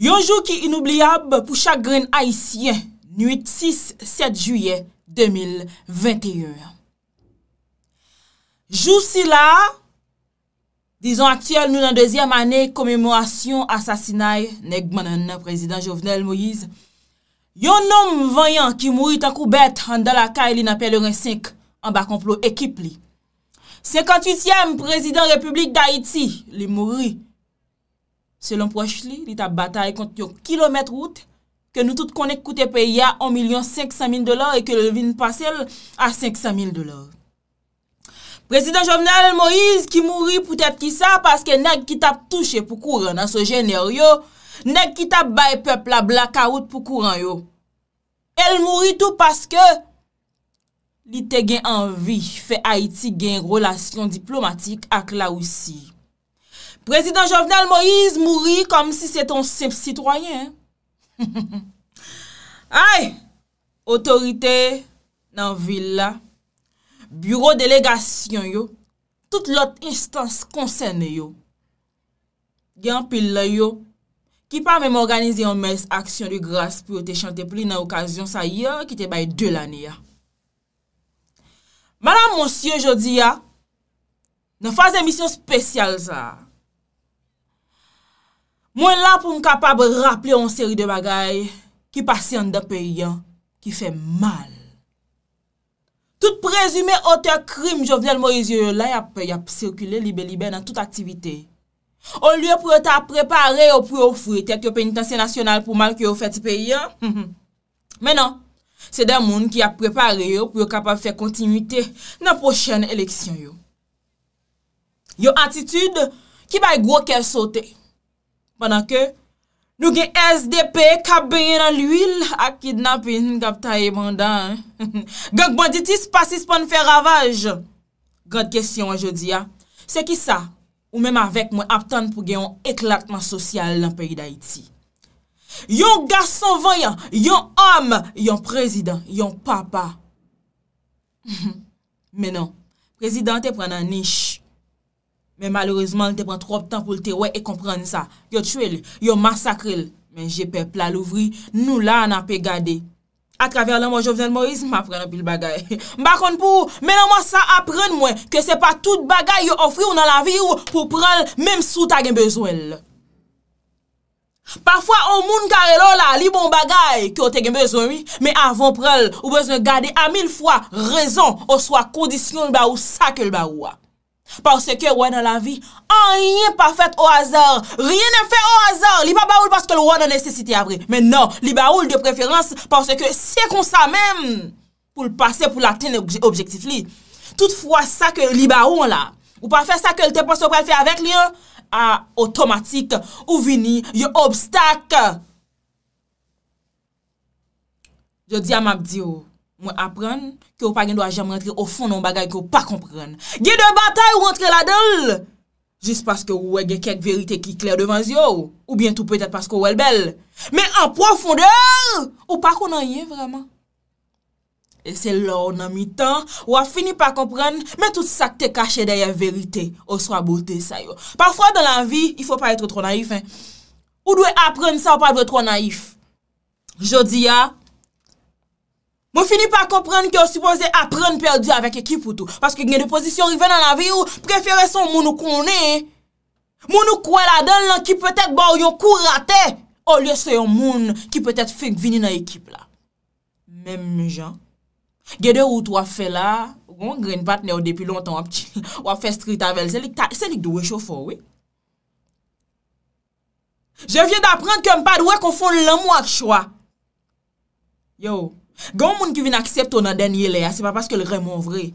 Yonjou ki inoubliyab pou chak gren Haitien, nuit 6-7 juye 2021. Jou si la, dizon aktiyel nou nan dezyem ane, komemwasyon asasinay, neg manan nan prezident Jovenel Moïse, yon nom vanyan ki mouri tankou bet, andalakay li nan Pèlerin 5, an bakonplo ekip li. 58yem prezident republik d'Haiti li mouri, Selon projli, li ta bataye kont yon kilomet route ke nou tout konen koute pe ya 1 milyon 500 min dolar e ke le vin pasel a 500 min dolar. Prezident Jovenel Moïse ki mouri poutet ki sa paske nag ki tap touche pou kouran an so jener yo, nag ki tap baye pep la blaka out pou kouran yo. El mouri tou paske li te gen anvi fe Haiti gen relasyon diplomatik ak la ou si. Prezident Jovenel Moïse mouri kom si se ton sep sitroyen. Ay, otorite nan villa, bureau delegasyon yo, tout lot instance konsen yo. Gyan pil la yo, ki pa mèm organize yon mes aksyon di gras pou yo te chante pli nan okasyon sa yon ki te baye 2 lani ya. Madame Monsie, jodi ya, nan faze misyon spesyal sa, Mwen la pou m kapab rapple yon seri de bagay ki pase yon den peyi yon ki fe mal. Tout prezime ote krim jovenel morizye yon la yon peyi ap sirkule libe-libe nan tout aktivite. On lye pou yon ta prepare yo pou yon fritek yo penitensye nasyonal pou mal ki yo feti peyi yon. Hmm, hmm. Menan, se den moun ki ap prepare yo pou yon kapab fe kontinuite nan pochen eleksyon yo. Yo atitude ki bay gwo kel sotey. Panan ke, nou gen SDP kap benye nan l'uil ak kidnap yon kap ta e bandan. Gok banditis pasis pan fè ravaj. God kestyon ajodi ya, se ki sa ou menm avèk mwen aptan pou gen yon eklatman sosyal nan peyi da iti. Yon gason vanyan, yon om, yon prezident, yon papa. Menon, prezidentè pran nan nish. Men malourezman l te pren trop tan pou l te wey e kompren sa. Yo tchwe l, yo masakre l. Men jepè plal ouvri, nou la an apè gade. A traver l an mwen Jovenel Moïse, m apren apil bagay. M bakon pou, men an mwen sa apren mwen, ke se pa tout bagay yo ofri ou nan la vi ou, pou pral, menm sou ta gen bezwen l. Parfwa ou moun kare l or la, li bon bagay, ki yo te gen bezwen mi, men avon pral, ou bezwen gade a mil fwa rezon ou swa kodisyon ba ou sak el ba wwa. Par se ke wè nan la vi, an yè pa fèt o azor, rè nè fèt o azor, li pa baoul paske l wè nan nèsesiti avre. Men nan, li baoul de preferans, par se ke se kon sa mèm pou l pase pou l aten objektif li. Tout fwa sa ke li baoul la, ou pa fèt sa ke l tepon se prel fèt avèk li, a otomatik ou vini yo obstak yo diamab diyo. Mwen apren ke ou pa gen do a jam rentre ou fon nou bagay ke ou pa kompren. Gen de batay ou rentre la del, jis paske ou we gen kek verite ki kler devan zyo, ou bientou petet paske ou el bel. Men en profondeur, ou pa konan yen vreman. E sel la ou nan mi tan, ou a fini pa kompren, men tout sa ke te kache daye verite, ou swa bote sa yo. Parfwa dan la vi, ifo pa etre tro naif, ou dwe apren sa ou pa etre tro naif. Jodi ya, Mwen fini pa kompren ki yo suponze apren perdi avèk ekip ou tou. Paske gen de pozisyon riven nan avi ou, prefere son moun ou konen. Moun ou kouè la den lan ki pètèk bò yon kou rate. Ou lè se yon moun ki pètèk fèk vini nan ekip la. Mèm mè jan. Gen de route wafè la, wè mwen gren patne ou depi lontan wafè street avèl. Se lik di wè chou fò wè. Je vye d'apren kèm pad wè kon fò lèm wak chwa. Yo, Gon moun ki vin aksept ou nan denye le a, se pa paske l remon vre.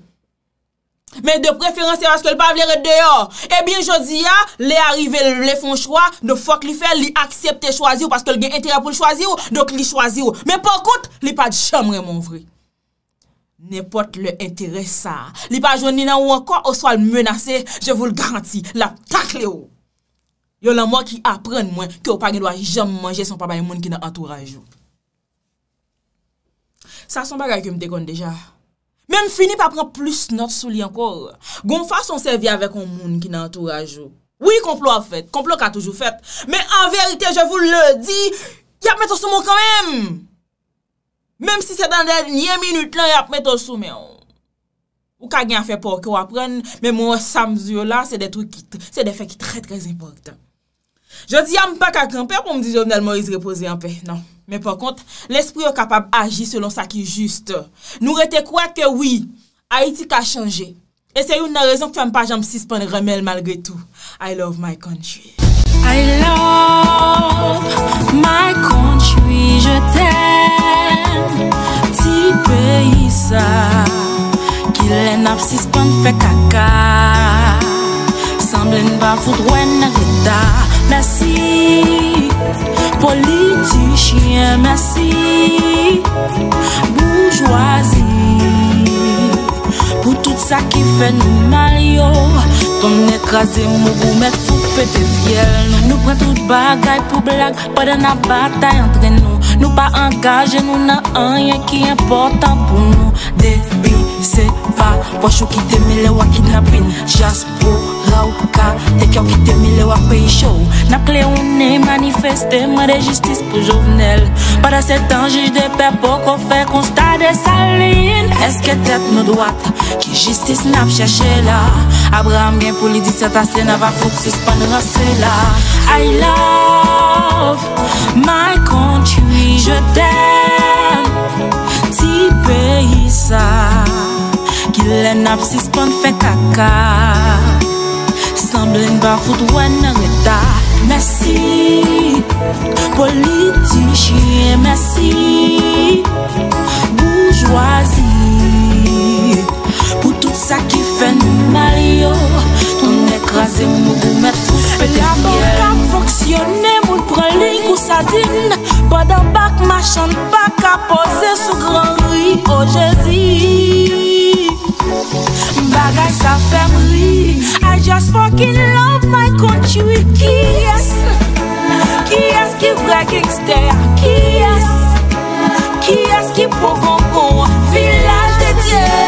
Men de preferan se paske l pa vler et deyo. E eh bin jodi a, le arive, le fon chwa, nou fok li fe, li aksepte chwazi ou, paske l gen entere pou l chwazi ou, donk li chwazi ou. Men pokout, li pa jom remon vre. Nen pot le entere sa. Li pa jouni nan wanko, ou swal menase, je vou l garanti, la tak le ou. Yon lan moun ki apren mwen, ki ou pa gen do a jom manje son papa yon moun ki nan antouraj ou. Sa son bagay kem dekon deja. Mem fini pa pran plus not sou li ankor. Gonfa son servi avek ou moun ki nan tour a jou. Ou yi komplo a fet, komplo ka toujou fet. Men en verite, je vou le di, yap meto sou moun kanem. Mem si se dan der nye minut lan, yap meto sou men. Ou ka gen a fe pokyo a pren, men moun samzio la, se de fe ki tre tre important. Je di yam pa kakranpe, pou m di jo vnel moris repose yampe, nan. Men pou kont, l'esprit ou kapab aji selon sa ki juste. Nou rete kwa ke wii, a iti ka chanje. E se yon nan rezon ki fèm pa janm sispan remel malgre tou. I love my country. I love my country. Je tèm ti peyi sa. Ki lè nan ap sispan fè kaka. San blè nan va foud wè nan reta nasi. Politi, chien, mersi Bourgeoisie Pou tout sa ki fe nou mal yo Ton ekraze mou mou mè foupe te fiel nou Nou pren tout bagay pou blag Pade na batay entre nou Nou pa angaje nou nan anye ki important pou nou Debi se va Wachou ki teme le wakid na pin Jaspo Ou ka dek yon ki temi le wak peyi chou Nap kle yon ne manifeste Mwen rejistis pou jounel Bada se tan jish de pe po Ko fe konsta de sa lin Eske tet nou doat Ki jistis nap chache la Abra amyen pou li disyata se Na va fok se span rase la I love my country Je ten ti peyi sa Ki le nap se span fe kaka Zan dwen ba foud wè nan etat Mèsi, politi chie Mèsi, boujwazi Pou tout sa ki fè nou maryo Toun ekrazi mou mè fous pe tenyen La ban ka foksyonè, moun preli kousa din Bada bak ma chan bak a pose sou gran ri Oje oh, zi, mou mè fous pe tenyen Bagais a family I just fucking love my country Kies Kies ki vre gangster Kies Kies ki pou bonbon Village de Dieu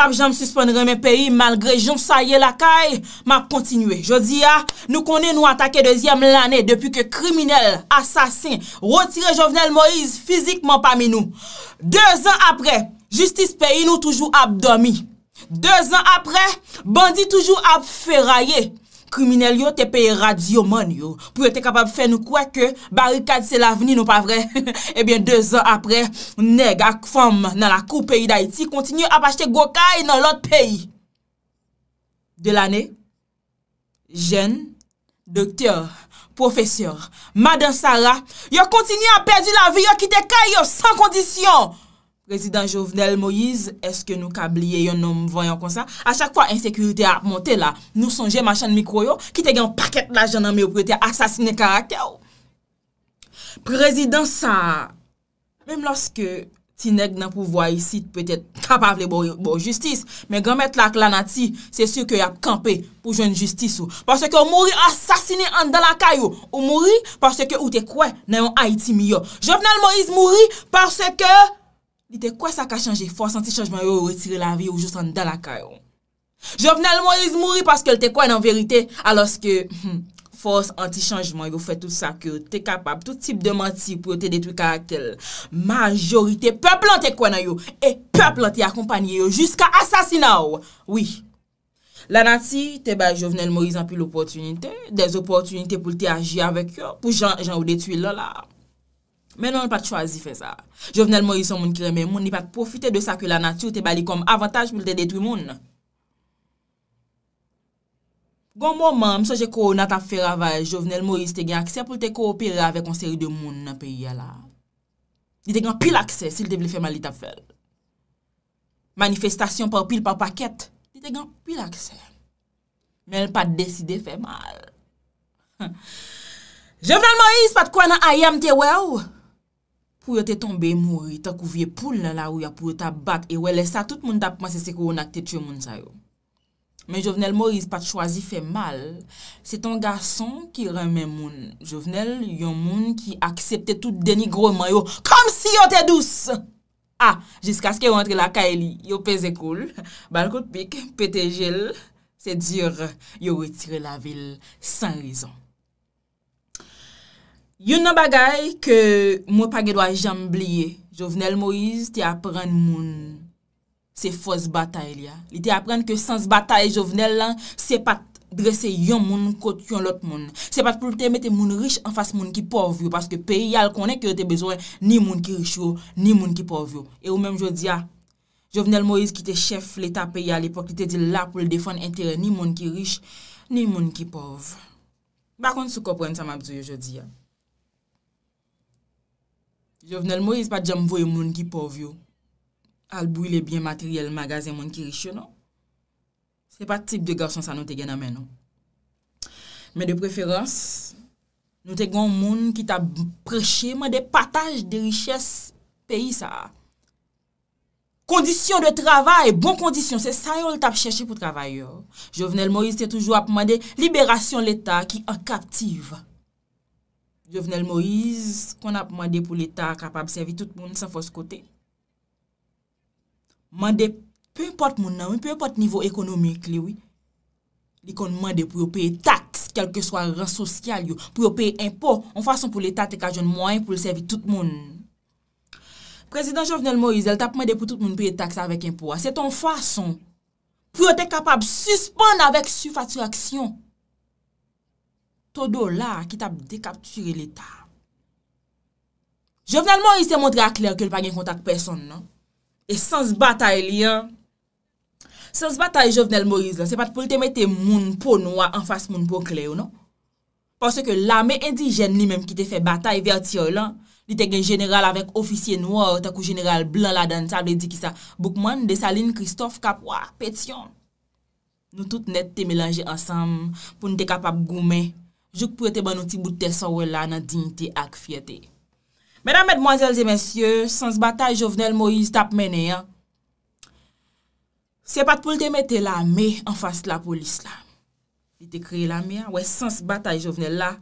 pap janm suspendre men peyi, malgre joun sa ye lakay, map kontinwe. Jodi ya, nou konen nou atake deuxième l'anè, depu ke kriminel, asasin, rotire Jovenel Moïse fizikman pami nou. Deux an apre, justice peyi nou toujou ap domi. Deux an apre, bandi toujou ap feraye. Kriminal yo te peye radioman yo pou yo te kapab fe nou kwa ke barikad se la veni nou pa vre. Ebyen, 2 an apre, neg ak fom nan la kou peyi da iti kontinye ap achete Gokai nan lot peyi. Delane, jen, doktor, profeseur, maden Sara, yo kontinye ap perdi la vi yo ki te kay yo san kondisyon. Prezident Jovenel Moïse, eske nou kabliye yon nom voyan konsa? A chak fwa, insekurite ap monte la, nou sonje machan mikroyo, kite gen paket la janan mi ou prete asasine karakè ou. Prezident sa, mem loske ti neg nan pouvoi isi, te pwete kapavle bo bon justice, men gen met la klana ti, se sur ke yap kampe pou joun justice ou. Pwese ke ou mouri asasine an dalakay ou, ou mouri pwese ke ou te kwe nan yon haiti mi yo. Jovenel Moïse mouri pwese ke... Li te kwa sa ka chanje? Fos anti-chanjman yo retire la vi yo jousan da la ka yo. Jovenel Moriz mouri paske l te kwa nan verite alos ke hmm, fos anti-chanjman yo fwe tout sa ki yo te kapap tout tip de manti pou yo te detwi karakel. Majorite, peplon te kwa nan yo e peplon te akompany yo jouska asasina yo. Oui. La nati, te bak jovenel Moriz anpil oportunite, des oportunite pou l te aji avek yo pou jan ou detwi lola. Menon l pat chwazi fe sa. Jovenel Moïse son moun kremen moun ni pat profite de sa ke la natyur te bali kom avantaj pou l te detwi moun. Gon moun moun, mse jeko ou nat ap fer avay, Jovenel Moïse te gen akse pou l te koopire avay kon seri de moun nan peyi ala. Di te gen pil akse si l te vle fe mali tap fel. Manifestasyon par pil par paket, di te gen pil akse. Menon pat deside fe mal. Jovenel Moïse pat kwa nan ayam te wew. Pou yo te tombe mouri, ta kouvye poul nan la ou ya pou yo ta bat, e wele sa tout moun da pwansese kou yo nak te tue moun sa yo. Men Jovenel Maurice pat chwazi fe mal, se ton gason ki reme moun, Jovenel yon moun ki aksepte tout denigroman yo, KOM SI YO TE DOUS! Ah, jiska se ke rentre la ka e li, yo pe zekoul, balkout pik, pete jel, se djur, yo wetire la vil san rizan. Yon nan bagay ke mwen pa gedwa jambliye, Jovenel Moïse te apren moun se fos bata il ya. Li te apren ke sans bata e Jovenel lan se pat dresse yon moun kot yon lot moun. Se pat pou te mette moun riche an fas moun ki pov yo. Paske peyi al konen ki yo te bezwen ni moun ki riche yo, ni moun ki pov yo. E ou menm jo di ya, Jovenel Moïse ki te chef leta peyi al epok, li te di la pou le defan enteren ni moun ki riche, ni moun ki pov. Bakon sou kopren sa mabzou yo, jo di ya. Jovenel Moïse pa djam voye moun ki povyo, albouye le biyen materyel magaze moun ki riche non. Se pa tip de garson sa nou te gen amè non. Mè de preferans, nou te gen moun ki ta preche mè de pataj de riches peyi sa. Kondisyon de travay, bon kondisyon, se sa yon l tap chèche pou travay yo. Jovenel Moïse te toujou ap mè de liberasyon l'Etat ki an kaptive. Jovenel Moïse, kon ap mande pou l'Etat kapab servi tout moun sa fos kote. Mande, peu import moun nan, peu import nivou ekonomik li wè. Lè kon mande pou yo peye taks, kelke swa ran sosyal yo, pou yo peye impor, an fason pou l'Etat tek ajon moun pou le servi tout moun. Prezident Jovenel Moïse, el tap mande pou tout moun peye taks avèk impor. Se ton fason, pou yo tek kapab suspande avèk su faturasyon, To do la, ki tap dekapture l'Etat. Jovenel Maurice se montre a kler ke l pa gen kontak person, non? E sans batay li, an? Sans batay, Jovenel Maurice, se pat pou l te mette moun pou nou an fas moun pou kler, non? Porsè ke la me indijen li menm ki te fe batay vertyo, lan? Li te gen general avèk ofisye nou, ta kou general blan la dan tab, li di ki sa, Bukman, Desaline, Christophe, kap wak, petyon. Nou tout net te melange ansam, pou n te kapap goumey. Jouk pou ete ban nou ti boutel sa wè la nan dignite ak fye te. Mèdame, mèdmoazèlze, mèsyè, sans batay, jovenel, mori, stap mène. Se pat pou lte mette la mè enfas la polis la. Lè te kreye la mè, wè sans batay, jovenel, la.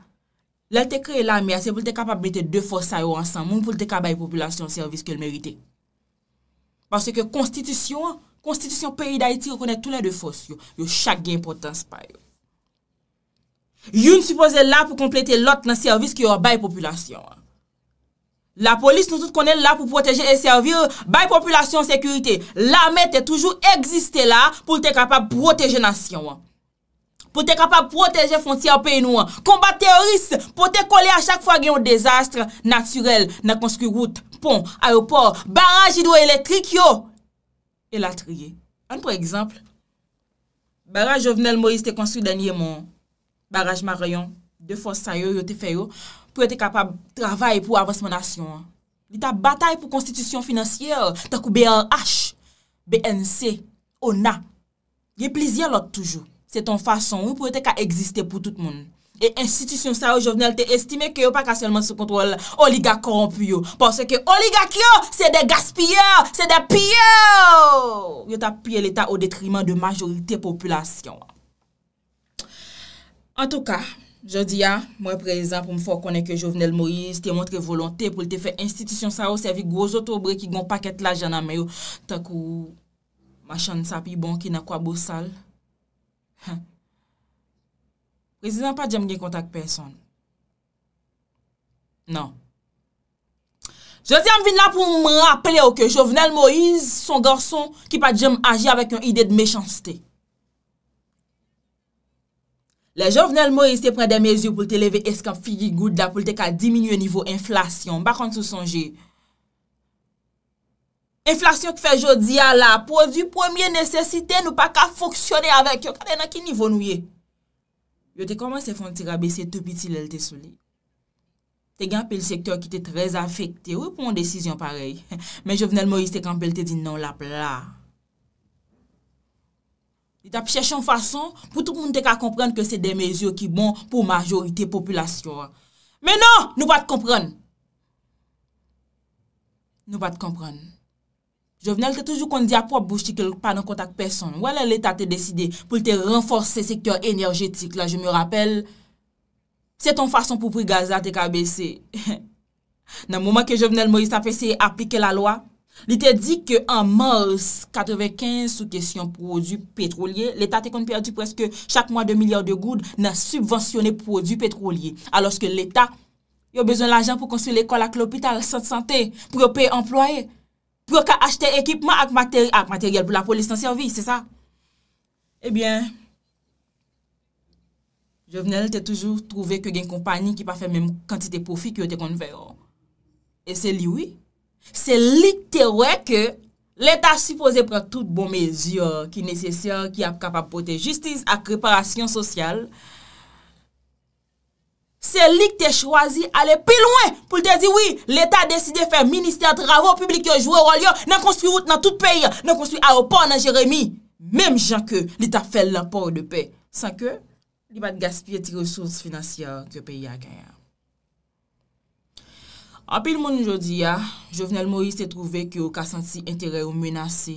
Lè te kreye la mè, se pou lte kapabilite de fòs a yo ansan, moun pou lte kabaye populasyon servis ke l mèrite. Pasè ke konstitisyon, konstitisyon peyi da iti yo konè tou lè de fòs yo, yo chak gen potans pa yo. Youn suppose la pou komplete lot nan servis ki yon bay populasyon. La polis nou tout konen la pou proteje e servir bay populasyon sekurite. La mette toujou egziste la pou te kapab proteje nasyon. Po te kapab proteje fonci a pey nouan. Kombat teoris pou te kole a chak fwa gen yon dezastre naturel nan konstru gout, pon, aropor, baraj idwa elektrikyo. E la triye. An pou ekzample, baraj jovenel moriste konstru danye moun. Baraj Marayon, de fos sa yo, yo te feyo, pou yo te kapab travay pou avansmanasyon an. Li ta batay pou konstitusyon finansyèl, ta kou BLH, BNC, ONA. Ye plizye lòt toujou. Se ton fason, yo pou yo te ka eksiste pou tout moun. E institusyon sa yo jovenel te estime ki yo pa kasyonman se kontrol oliga koronpuyo. Porsè ki oliga kyo, se de gaspiyò, se de piyò. Yo ta piye l'eta o detriman de majolite populasyon an. An tou ka, jodi ya, mwen prezident pou mwen fok konen ke Jovenel Moïse, te montre volante pou lte fe institisyon sa ou servik gwo zotou bre ki gon paket la janan me yo takou machan sa pi bon ki nan kwa bousal. Prezident pa djem gen kontak person. Nan. Jodi ya m vin la pou mwen apele ou ke Jovenel Moïse son garson ki pa djem aji avèk yon ide de mechanstè. Le jovenel Moïse te pren de mez yo pou te leve eskan figi gouda pou te ka diminye nivou inflasyon. Ba kont sou sonje. Inflasyon ki fe jodi a la, pou du pwemye nesesite nou pa ka foksyone avek yo. Kade nan ki nivou nou ye? Yo te koman se fon ti rabese tout biti lèl te soli. Te gen pèl sektor ki te trez afekte. Ou pou moun desisyon parey? Men jovenel Moïse te kan pèl te di nan lapla. Ta pi chèchè an fason pou tout moun te ka komprenn ke se de mezyon ki bon pou majorite populasyon. Men nan, nou bat komprenn. Nou bat komprenn. Jovenel te toujou kon di apop bou chè ke lopan an kontak person. Wè lè lè ta te deside pou te renforse sektyon enerjetik. La je mi rappel, se ton fason pou pri gazat te ka besè. Nan mouman ke jovenel mou yi sape se aplike la lwa, Li te di ke an mars 95 sou kesyon prodou petroulye, l'Etat te kon perdi preske chak mwa de milyar de goud nan subvensyone prodou petroulye, alos ke l'Etat yo bezon l'ajan pou konsu l'ekol ak l'opital sante-sante, pou yo pey employe, pou yo ka achete ekipman ak materyal pou la polis nan servis, se sa. Ebyen, eh jo venel te toujou trouve ke gen kompani ki pa fe menm kantite profi ki yo te kon vero. E se liwi, Se lik te wè ke l'Etat suppose pre tout bon mezyor ki nesesyon ki ap kapapote justice ak reparasyon sosyal. Se lik te chwazi ale pi lwen pou te zi wè l'Etat deside fè minister travò, publikyon, jwè, rolyon, nan konstruy wout nan tout peyi, nan konstruy aopan nan jeremi. Mem jan ke l'Etat fè l'ampor de pe. San ke li bat gaspye ti resouns finansyon ke peyi a kanyan. Apil moun noujodi ya, jovenel Moïse te trouve ki ou ka santi intere ou menase.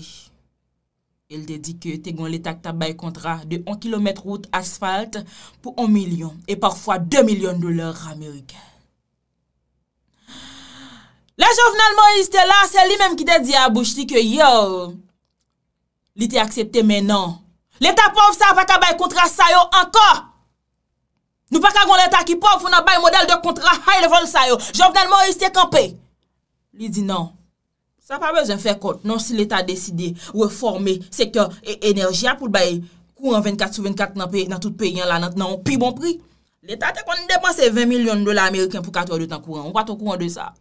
El te di ke te gwen letak tabay kontra de 1 km route asfalt pou 1 milyon e parfwa 2 milyon doler Amerike. La jovenel Moïse te la, se li menm ki de di a bouj ti ke yo, li te aksepte menan. Letak pouf sa pa tabay kontra sa yo anko! Nou pa ka gon l'Etat ki pof ou nan bay model de kontra high level sayo. Jof nan Moïse te kampe. Li di nan. Sa pa bezon fè kont. Non si l'Etat deside reforme sektor e enerjia pou bay. Kou an 24 sou 24 nan tout peyen la nan nan pi bon pri. L'Etat te kon depanse 20 milyon dola Ameriken pou 4 ou 2 tan kou an. Ou pa ton kou an de sa.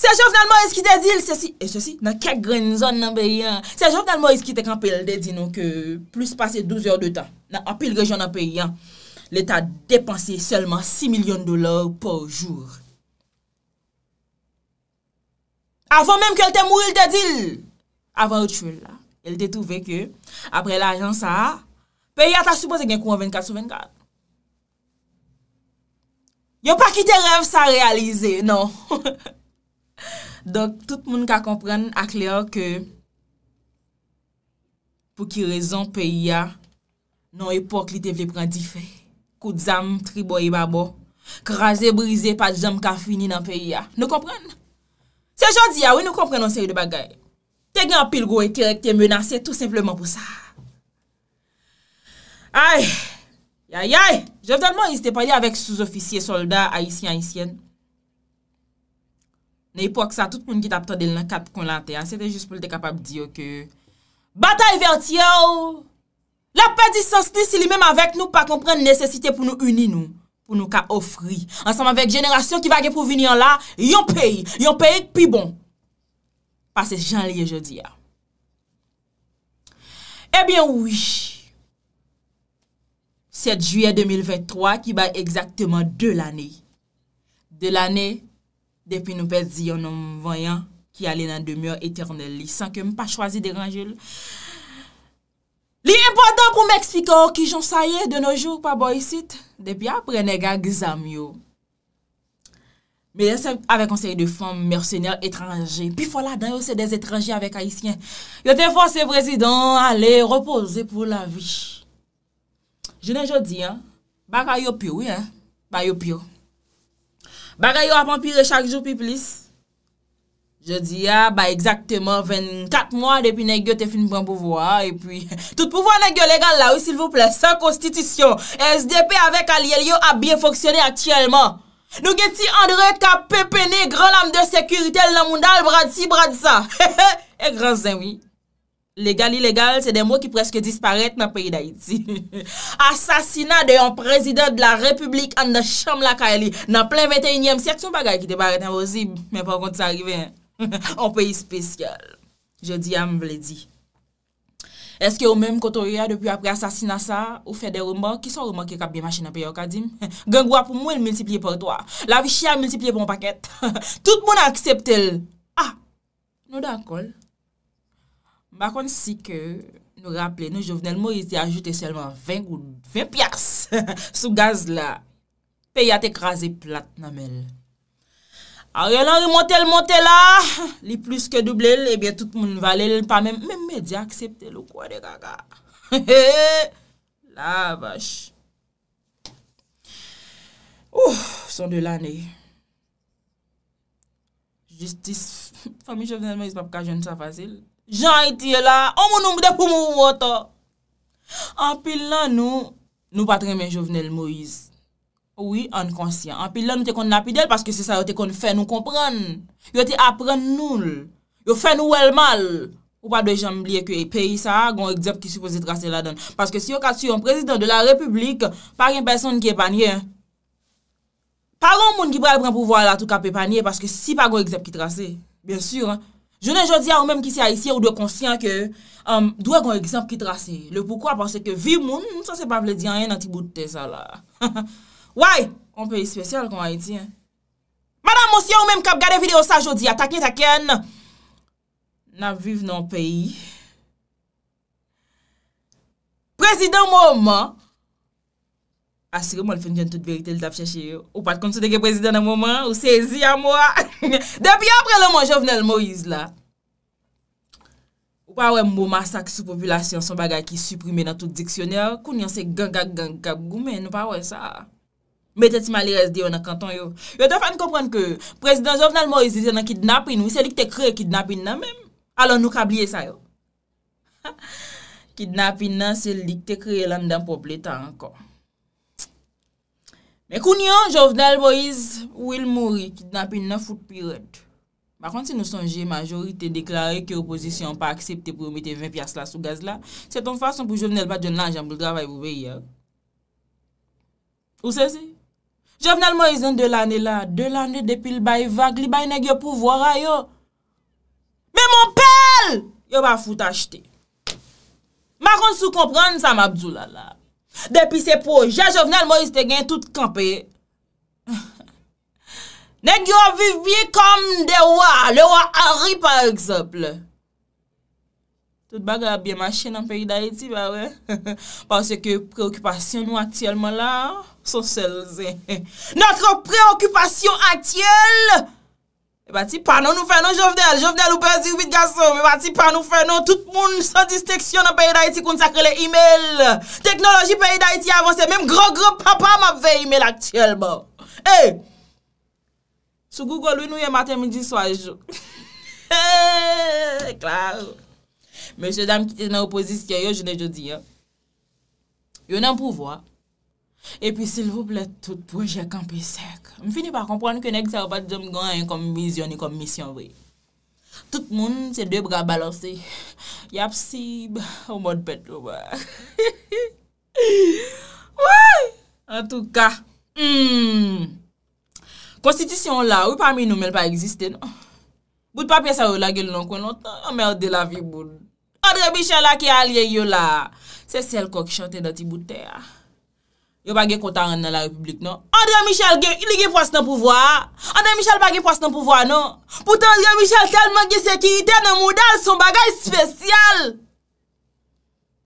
Se jof nan Moïse ki te dil se si. E se si nan kek grenzon nan peyen. Se jof nan Moïse ki te kampe. El de di nan ke plus pase 12 ou 2 tan. Nan apil rejon nan peyen. Le ta depansi selman 6 milyon dolar po jour. Avon menm ke el te mwil te dil, avon ou tchou el la, el te touve ke apre la ajan sa, pe ya ta supose gen kou an 24 sou 24. Yo pa ki te rev sa realize, non. Donk tout moun ka kompren akler ke pou ki rezon pe ya non epok li te vlep kwen di fey. kout zam, tribo e babo, kraze, brize, patjam, ka fini nan peyi ya. Nou kompren? Se jò di ya, wè nou kompren an seri de bagay. Te gen apil goye, te rek, te menase, tout simplement pou sa. Ay! Yay, yay! Jè vèlman, yi se te pali avèk sous-oficier, soldat, aisyen, aisyen. Nè ipòk sa, tout moun ki tap tò del nan kat kon lan te, an se te jous pou l te kapab diyo ke batay vèl tiyò ou! La pè di sens li si li mèm avèk nou pa kompren nèsesite pou nou uni nou, pou nou ka ofri. Ansèm avèk jenèrasyon ki vage pou vini an la, yon pèy, yon pèy pi bon. Pase jan liye jodi a. Ebyen eh wish, 7 juyè 2023 ki baye egzaktèman 2 l'anè. 2 l'anè depi nou pè di yon om vanyan ki alè nan demyò eternè li. San kem pa chwazi deranjèl, Li impotant pou Meksikor ki jonsaye de noujou pa boyisit, depi apre nega gizam yo. Me yase ave konsey de fom mersenel etranje, pi fola den yo se de etranje avek haisyen, yo te fose prezidon ale repose pou la vi. Jounen jodi, baka yo piyo, baka yo apan pire chak jou pi plis, Je di, a, ah, ba, ekzakteman, 24 mwa depi nè gyo te fin pou an pou vwa, e pi, tout pou vwa nè gyo legal la, ou, s'il vous plè, sa konstitisyon, SDP avek al yel yo a bien foksyonè aktiyelman. Nou gen ti André K. Pepene, gran lam de sekurite, l nan moun dal, brad si, brad sa. He he, e gran zemwi. Legal, ilegal, se den mwo ki preske disparèt nan peyi da iti. Asasina de yon prezidèr de la republik an da cham la kaili, nan plè 21èm seksyon, pa gaya ki te barèt nan vòzi, men pa kon te s'arivè, hein. On peyi spesyal. Je di ya m vle di. Eske ou menm koto ou ya depi apre asasina sa, ou fe de remor, ki son remor ki kap bi machina peyo akadim? Gengwa pou mwen multiplye por toa. La vi chia multiplye pon paket. Tout moun akseptel. Ah, nou dakol. Bakon si ke nou rapple nou jovenel mou iti ajoute selman 20 piyaks sou gaz la. Peyi at ekraze plat namel. Ar yon lan yon motel motel la, li plus ke double l, ebyen eh tout moun vale l pa men, men medya aksepte l ou kwa de gaga. He he he, la vache. Ouf, son de lan e. Justice, fami chovnel Moïse papka jen sa fasil. Jan iti la, omounou oh, mbde pou mou voto. An pil lan nou, nou patremen chovnel Moïse. Oui, an konsyant. An pi lè nou te kon napi del, paske se sa yo te kon fè nou komprèn. Yo te apren nou l. Yo fè nou wèl mal. Ou pa de jamblè ke e peyi sa, gon egzèp ki sou posè trase la den. Paske se yo kat sou yon prezident de la republik, pa gen person ki e panye. Paron moun ki prèl prèm pouvoi la tout ka pe panye, paske si pa gon egzèp ki trase. Bien sûr. Je ne jodi a ou mèm ki si a isi, ou de konsyant ke, douè gon egzèp ki trase. Le poukwa, paske ke vi moun, moun sa se pa vle di Ouay, an peyi spesyal kon ay di. Madame Monsi, ou menm kap gade video sa jodi, a taken taken, nan vive nan peyi. Prezident mouman, asire moun fènyen tout verite lita fèche yo, ou pat kon sou deke prezident mouman, ou sezi a mouan. Depi apre lè moun jovenel mouiz la, ou pa wè mouman sa ki sou populasyon, son bagay ki suprime nan tout diksyonel, koun yon se ganga ganga gomen, ou pa wè sa a. Metet si mali resdi yo nan kanton yo Yo te fane komprenn ke Prezident Jovenel Moïse Diten nan kidnapin Ou selik te kre kidnapin nan men Alon nou kabliye sa yo Kidnapin nan selik te kre Lan dan pop letan anko Mè kounyon Jovenel Moïse Ou il mouri Kidnapin nan fout piret Bakon se nou sonje majorite Deklare ki oposisyon pa aksepte Promete 20 pias la sou gaz la Se ton fason pou Jovenel bat Joun lan jamboul gravay pou be yè Ou se se Jovenel Moise yon de lan e la, de lan e depi l bayi vag, li bayi neg yo pouvwara yo. Me moun pel, yo ba foute achete. Ma kon sou kompran Samabdjou la la. Depi se po, jaj jovenel Moise te gen tout kampe. Neg yo vivye kom de wwa, le wwa Ari par ekseple. Tout baga la biye ma chen an peri da eti ba we. Par se ke preokupasyon wak tiyolman la a. son sel zè. Notre préoccupation actyèl, e eh ba ti pa nou fè nan Jovdel, Jovdel ou Pesir ou Bitgasom, e eh ba ti pa nou fè nan, tout moun son disteksyon nan paye da iti kon sakre le e-mail. Teknologi paye da iti avanse, mèm gro-gro papa m'ave e-mail actyèlman. E! Eh! Sou Google, ou nou yè matè midi swajou. E! Klaou! Mèche dam ki nan opozis ki yo jounè joudi, yo nan pouvoa, E pi sil voplet tout proje kampi sek. M finip a kompran ke nek sa wapat jom gwen yon kom mizyon yon kom mizyon wey. Tout moun se dwe bra balose. Yap si ou mod pet ou wè. En tout ka. Konstitusyon hmm. non? la wipa mi nou mel pa egziste. Bout papye sa wou la gel non konon. A oh, merde la vi boun. Andre Bichella ki a liye yo la. Se sel ko ki chante dati boutè ya. yo ba ge konta an nan la republik nan. André Michel, ge, ili ge pwase nan pouvoi. André Michel, ba ge pwase nan pouvoi nan. Poutan André Michel, kalman ge sekirite nan moudal, son bagay spesyal.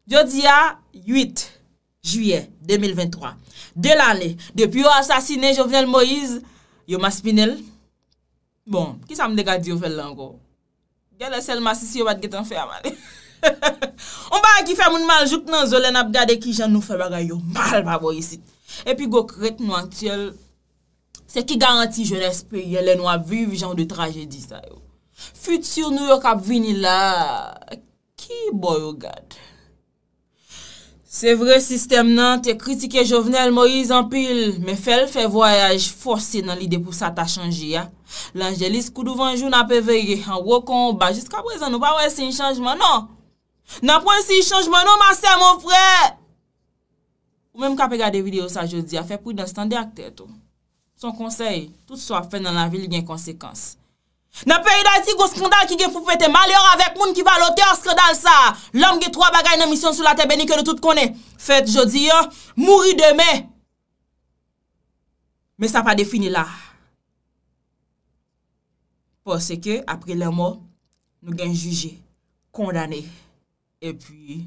Jodi a 8 juye 2023, de lanè, depi yo asasine Jovenel Moïse, yo maspin el. Bon, ki sa m dekadi yo fel lango? Ge le sel masisi yo bat getan ferme anè. Omba an ki fè moun maljouk nan zole nap gade ki jan nou febara yo mal pa voyisit. Epi go kret nou an tiyel, se ki garanti joun espri yelen wap viv jan ou de trajedis a yo. Futur nou yo kap vini la, ki boyo gade? Se vre sistem nan te kritike jovenel mo yizan pil, me fel fe voyaj forse nan lide pou sa ta chanji ya. L'angelis kou dou vanjou na pe veye, an wokon ba, jiska prezen nou pa wese yon chanjman non. Nanpwen si yi chanjman nou masè moun fre Ou menm ka pe gade video sa jodi A fe pou yi dan stande ak tè to Son konsey Tout so ap fè nan la vil yi gen konsekans Nanpe yi da yi si gou skandal Ki gen pou fète malè or avèk moun ki valote Or skandal sa Lèm gen tro bagay nan misyon sou la tè bè ni ke nou tout konè Fèt jodi yon, mouri demè Men sa pa defini la Pò se ke apre lè mò Nou gen jujè Kondanè E pi,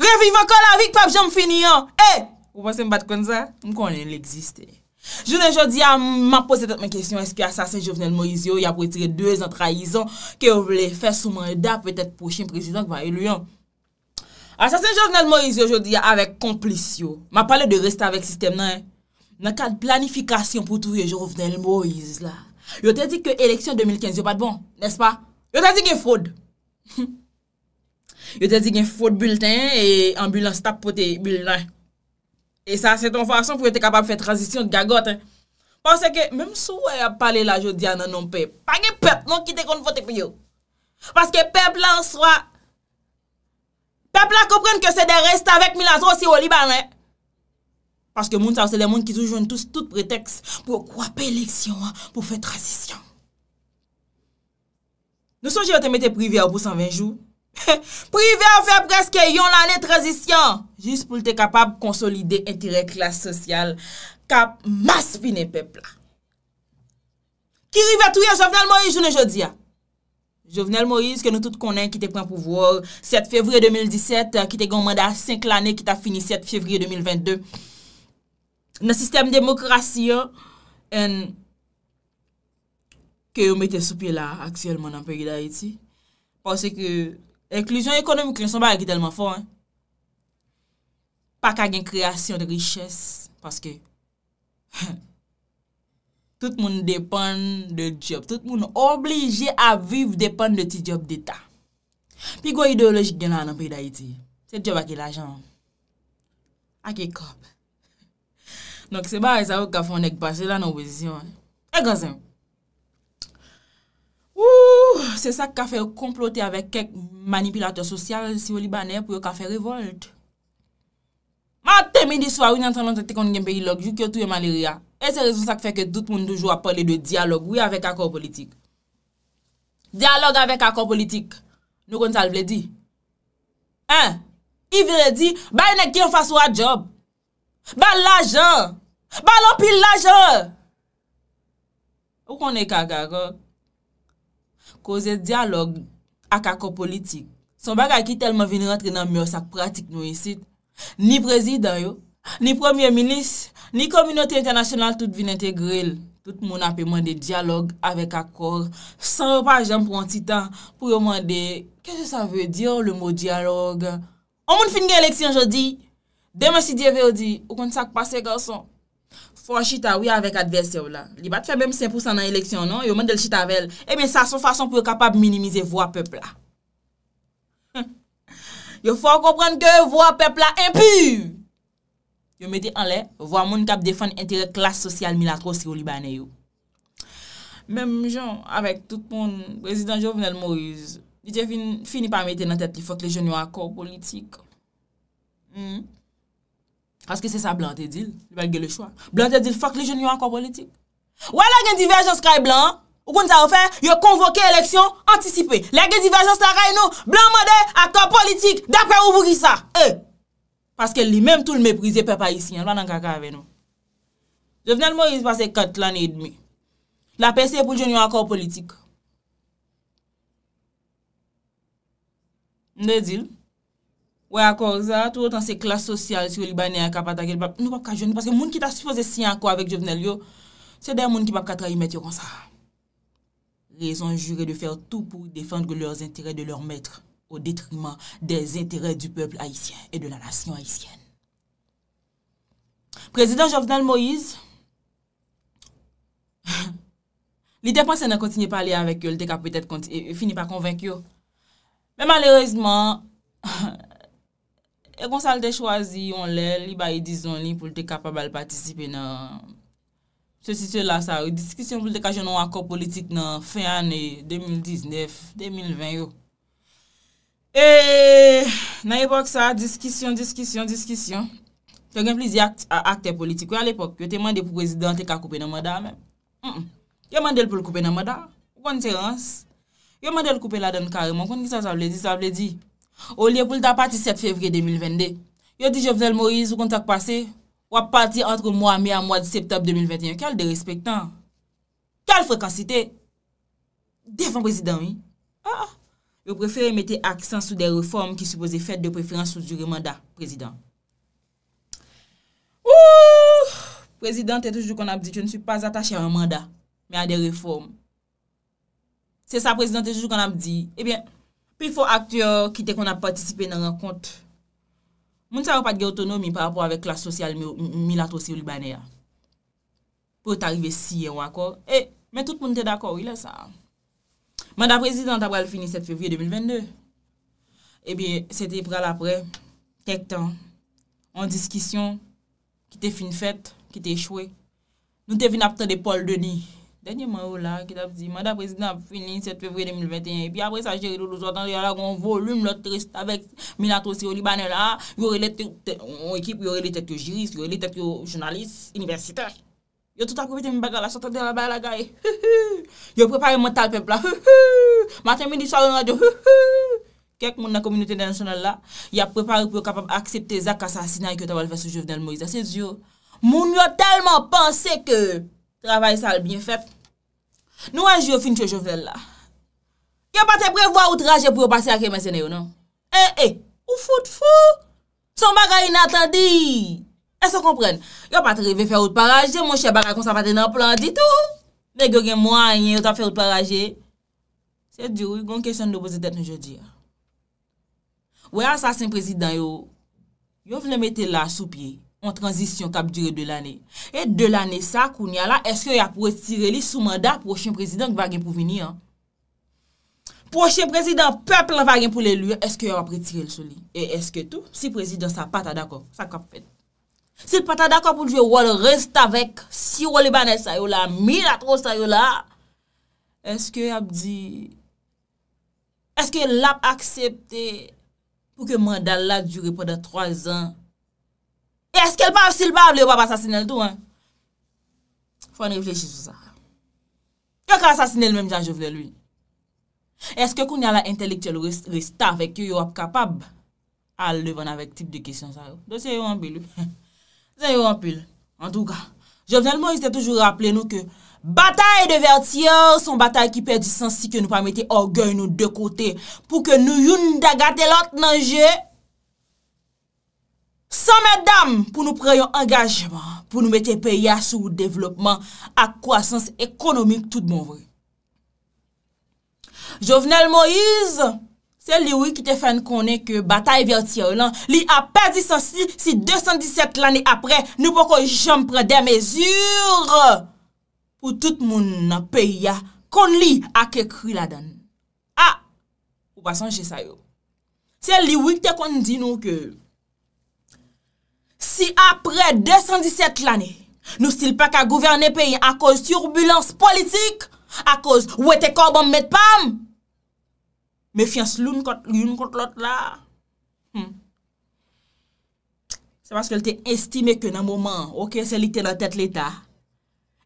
reviv ankon la vik pap jom finiyan. E, ou panse mbat kon za, mkon en l'eksiste. Jounen jodi a, mman pose tot men kesyon, eske asasen Jovenel Moise yo, ya pou etire 2 en traizan, ke ou vle fè sou manda, pwetèt pou chen prezidank va eluyan. Asasen Jovenel Moise yo jodi a, avek komplis yo, mman pale de resta avek sistem nan, nan ka planifikasyon pou touye Jovenel Moise la. Yo te di ke eleksyon 2015 yo pat bon, nespa? Yo te di gen foud. yo te di gen fote bulten e ambulans tap pote bulten. E sa, se ton fason pou yo te kapab fè tranzisyon de gagote. Pase ke, mèm sou wè a pale la jo Diana non pep, pa gen pep non kite kon fote pi yo. Pase ke pep lan swa, pep lan koupren ke se de resta vek milan zwo si yo libanen. Pase ke moun sa ou se le moun ki sou joun toust tout preteks pou kwape eleksyon, pou fè tranzisyon. Nou sou jè yo te mette privi a ou pou 120 jou, pou i ve a fe apreske yon lanen transisyon, jist pou l te kapab konsolide entire klas sosyal kap mas finen pepla. Ki rive a touye Jovenel Moïse jounen jodia? Jovenel Moïse, ke nou tout konen ki te konen pouvwo, 7 fevriye 2017 ki te gomanda 5 l ane ki ta fini 7 fevriye 2022. Nè sistem demokrasi yo en ke yon mette soupe la aksyelman an peri da iti. Pase ke Eklusyon ekonomik rinsan ba yon ki telman fon. Pak a gen kreasyon de riches. Paske, tout moun depan de job. Tout moun oblige a viv depan de ti job d'Etat. Pi kwa ideolojik gen la nan pi d'Aiti. Se job a ki la jan. A ki kop. Non ki se ba a yon sa ou ka fonde kwa se lan obosisyon. E eh, gansen, Wou, se sak ka fè yon komplote avèk kek manipilatè sosyal si yon libanè pou yon ka fè revolte. Matè midi swa wè yon entranantè te kon yon gen peyi log, yon kyo tou yon man liria. E se rezon sak fè ke dout moun doujou ap pale de diyalog wè avèk akor politik. Dyalog avèk akor politik, nou kon sal vle di. Hein, i vle di, bè yon ek ki yon fasyo a job. Bè lajè, bè lopil lajè. Ou kon e kakakò? Koze diyalog ak akor politik. Son baga ki telman vin rentre nan miyo sak pratik nou yisit. Ni prezident yo, ni premier milis, ni kominoti internasyonal tout vin entegril. Tout moun api mwande diyalog avek akor. San wapajan pranti tan pou yomande keje sa vwe diyo le mwo diyalog. On moun fin gen leksyon jodi. Deme si diye verdi, ou kon sak pase garson. Fwa chita wè avèk adversèw la. Li bat fè mèm 5% nan eleksyon, non? Yo mèndèl chita vèl. E eh mè sa son fason pou e kapab minimize vwa pèp la. Yo fwa komprenn kè vwa pèp la impu! Yo mèdè an lè, vwa moun kap defan entere klas sosyal milatros yo li banè yo. Mèm jan, avèk tout pon, Prezident Jovenel Moïse, li dè fini pa mèdè nan tèp li fòk le joun yo akor politik. Mèm. Aske se sa blante edil, velge le chwa. Blante edil, fak li jen yon akor politik. Ou alage yon diverjans kaj blan, ou kon sa wafen, yo konvoke eleksyon, antisipe. Lage diverjans kaj ray nou, blan mode akor politik, dapre ou bouri sa. Eh! Paske li menm tout le meprize pepa yisi, anman an kaka ave nou. Jou venel mou yon se pase kat l'an e dmi. La pese pou jen yon akor politik. Mne edil, Ouè akor za, tout ou tan se klas sosyal si ou libanè akapata gel pap, nou pap ka jouni paske moun ki ta suppose si anko avèk Jovnel yo, se dè moun ki pap katra yi met yo kon sa. Rezon jure de fèr tout pou defante lor intere de lor met au detrimant des intere du pèpl aisyen et de nanasyon aisyen. Prezident Jovnel Moïse, li te pwansè nan kontinye pa alè avèk yo, li te ka pwansè nan kontinye pa konvènk yo. Men malèrezman, he he he, E gonsal te chwazi yon lè, li ba yi dizon li pou te kapabal patisipe nan se sitye la sa ou. Diskisyon pou te kaje nou akop politik nan fey ane 2019, 2020 yo. E nan epok sa, diskisyon, diskisyon, diskisyon. Togen pli di akte politik. Ou al epok, yo te mande pou prezident te ka koupe nan mada mè. Yo mande pou l koupe nan mada. Ou pon terans. Yo mande l koupe la dan kareman. Kon gisa sa vle di, sa vle di... O liye pou lta pati 7 fevri 2022. Yo di Jovenel Moriz ou kontak pase, wap pati antre ou mwa mi ah, ah. a mwa di septem 2021. Kèl de respectan? Kèl frekansite? Defan prezident mi? Ha? Yo preferi mette aksan sou de reform ki suppose fèd de preferans sou jure manda, prezident. Ou! Prezident te toujou kon ap di, yo ne sou pas atache a manda, men a de reform. Se sa prezident te toujou kon ap di, ebyen, Pi fò aktyor, kite kon ap patisipe nan renkont. Moun sa wap adge otonomi par apò avèk klas sosyal mi la tosi ou li bane ya. Po t'arive si yon akor. E, men tout moun te d'akor, wile sa. Manda prezident ap wale fini 7 fevye 2022. E bie, se te pral apre, kek tan. An diskisyon, ki te fin fèt, ki te chwe. Moun te vin ap tade Paul Denis. genye man ou la ki dap di, manda prezident ap fini 7 fevri 2021, pi apre sa jiri loulou zotan, yalagon volum lot triste, avek minatrosi yo libanel la, yo rele tek yo jiris, yo rele tek yo jonalis, universiter, yo tout apopite mi baga la, eh. sotak den la bay la gay, yo prepare mental pepla, maten mi di saron radio, kek moun nan kominuti densyonel la, yo prepare pou yo kapab aksepte zak asasina, ki yo taval fese jovenel Moïse, se yo moun yo telman panse ke, travay sal bien fet, Nou anj yo finche yo jovel la. Yo pa te prevo a outraje pou yo pase a kemensene yo, non? E, e, ou fout fout. Son bagay inatandi. E se kompren, yo pa tre ve fe outparaje, monshe bagay konsafate nan plan di tou. Ve gyo gen mwanyen yo ta fe outparaje. Se di ou yon kesyon nou boze det nou jodi ya. Ouye asasen prezident yo, yo vle mette la sou piey. On transisyon kap dire de l'anè. E de l'anè sa, koun ya la, eske yo ap pwè tire li sou manda prochen prezident kwa gen pou vini an. Prochen prezident, pep la vagen pou l'elue, eske yo ap pwè tire li sou li. E eske tou, si prezident sa pata d'akop, sa kap fèd. Si pata d'akop pou dwe wò lò rèst avèk, si wò lè banè sa yo la, mi la trò sa yo la, eske yo ap di, eske yo ap aksepte pou ke manda la dure pwè da 3 an Eske l pa osil pa vle ou pa pa sasine l tou an? Fwa an reflechi sou sa. Yo ka sasine l menm jan jo vle lwi. Eske koun ya la entelektye lou resta vek yo yo ap kapab al lev an avek tip de kesyon sa yo? Do se yo an bilou. Se yo an pil. En tou ka. Jo vle l moun iste toujou raple nou ke batay de vertiyo son batay ki perdi sensi ke nou pa mette orgey nou de kote pou ke nou youn dagate lot nan jey San mè dam pou nou preyon angajman pou nou mette peya sou ou devlopman ak kwasans ekonomik tout moun vre. Jovenel Moïse, se li wik te fèn konen ke batay veyo tiyo lan, li apè di sosi si 217 lani apre nou poko jom pren de mezur pou tout moun peya kon li ak ekri la dan. A, ah, ou pasan jesay yo. Se li wik te konen di nou ke... Si apre 217 l ane, nou stil pa ka gouverne peyi a koz surbulans politik, a koz ou ete kor bon met pam, me fians loun kont lout la. Se mas ke lte estime ke nan mouman, ok, se lite nan tete l eta.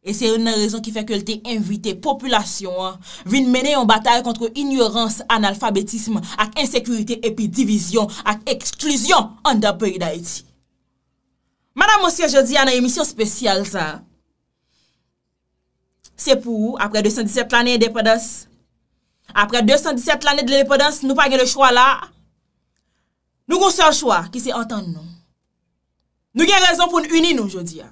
E se yon nan rezon ki fe ke lte invite populasyon, vin mene yon batay kontre ignorans, analfabetism, ak insekwite epi divizyon, ak ekskluzyon an da peyi da eti. Madame Monsier Jodya nan emisyon spesyal sa. Se pou apre 217 lanyen depedans, apre 217 lanyen depedans, nou pa gen le chwa la, nou kon se chwa ki se enten nou. Nou gen rezon pou nou uni nou Jodya.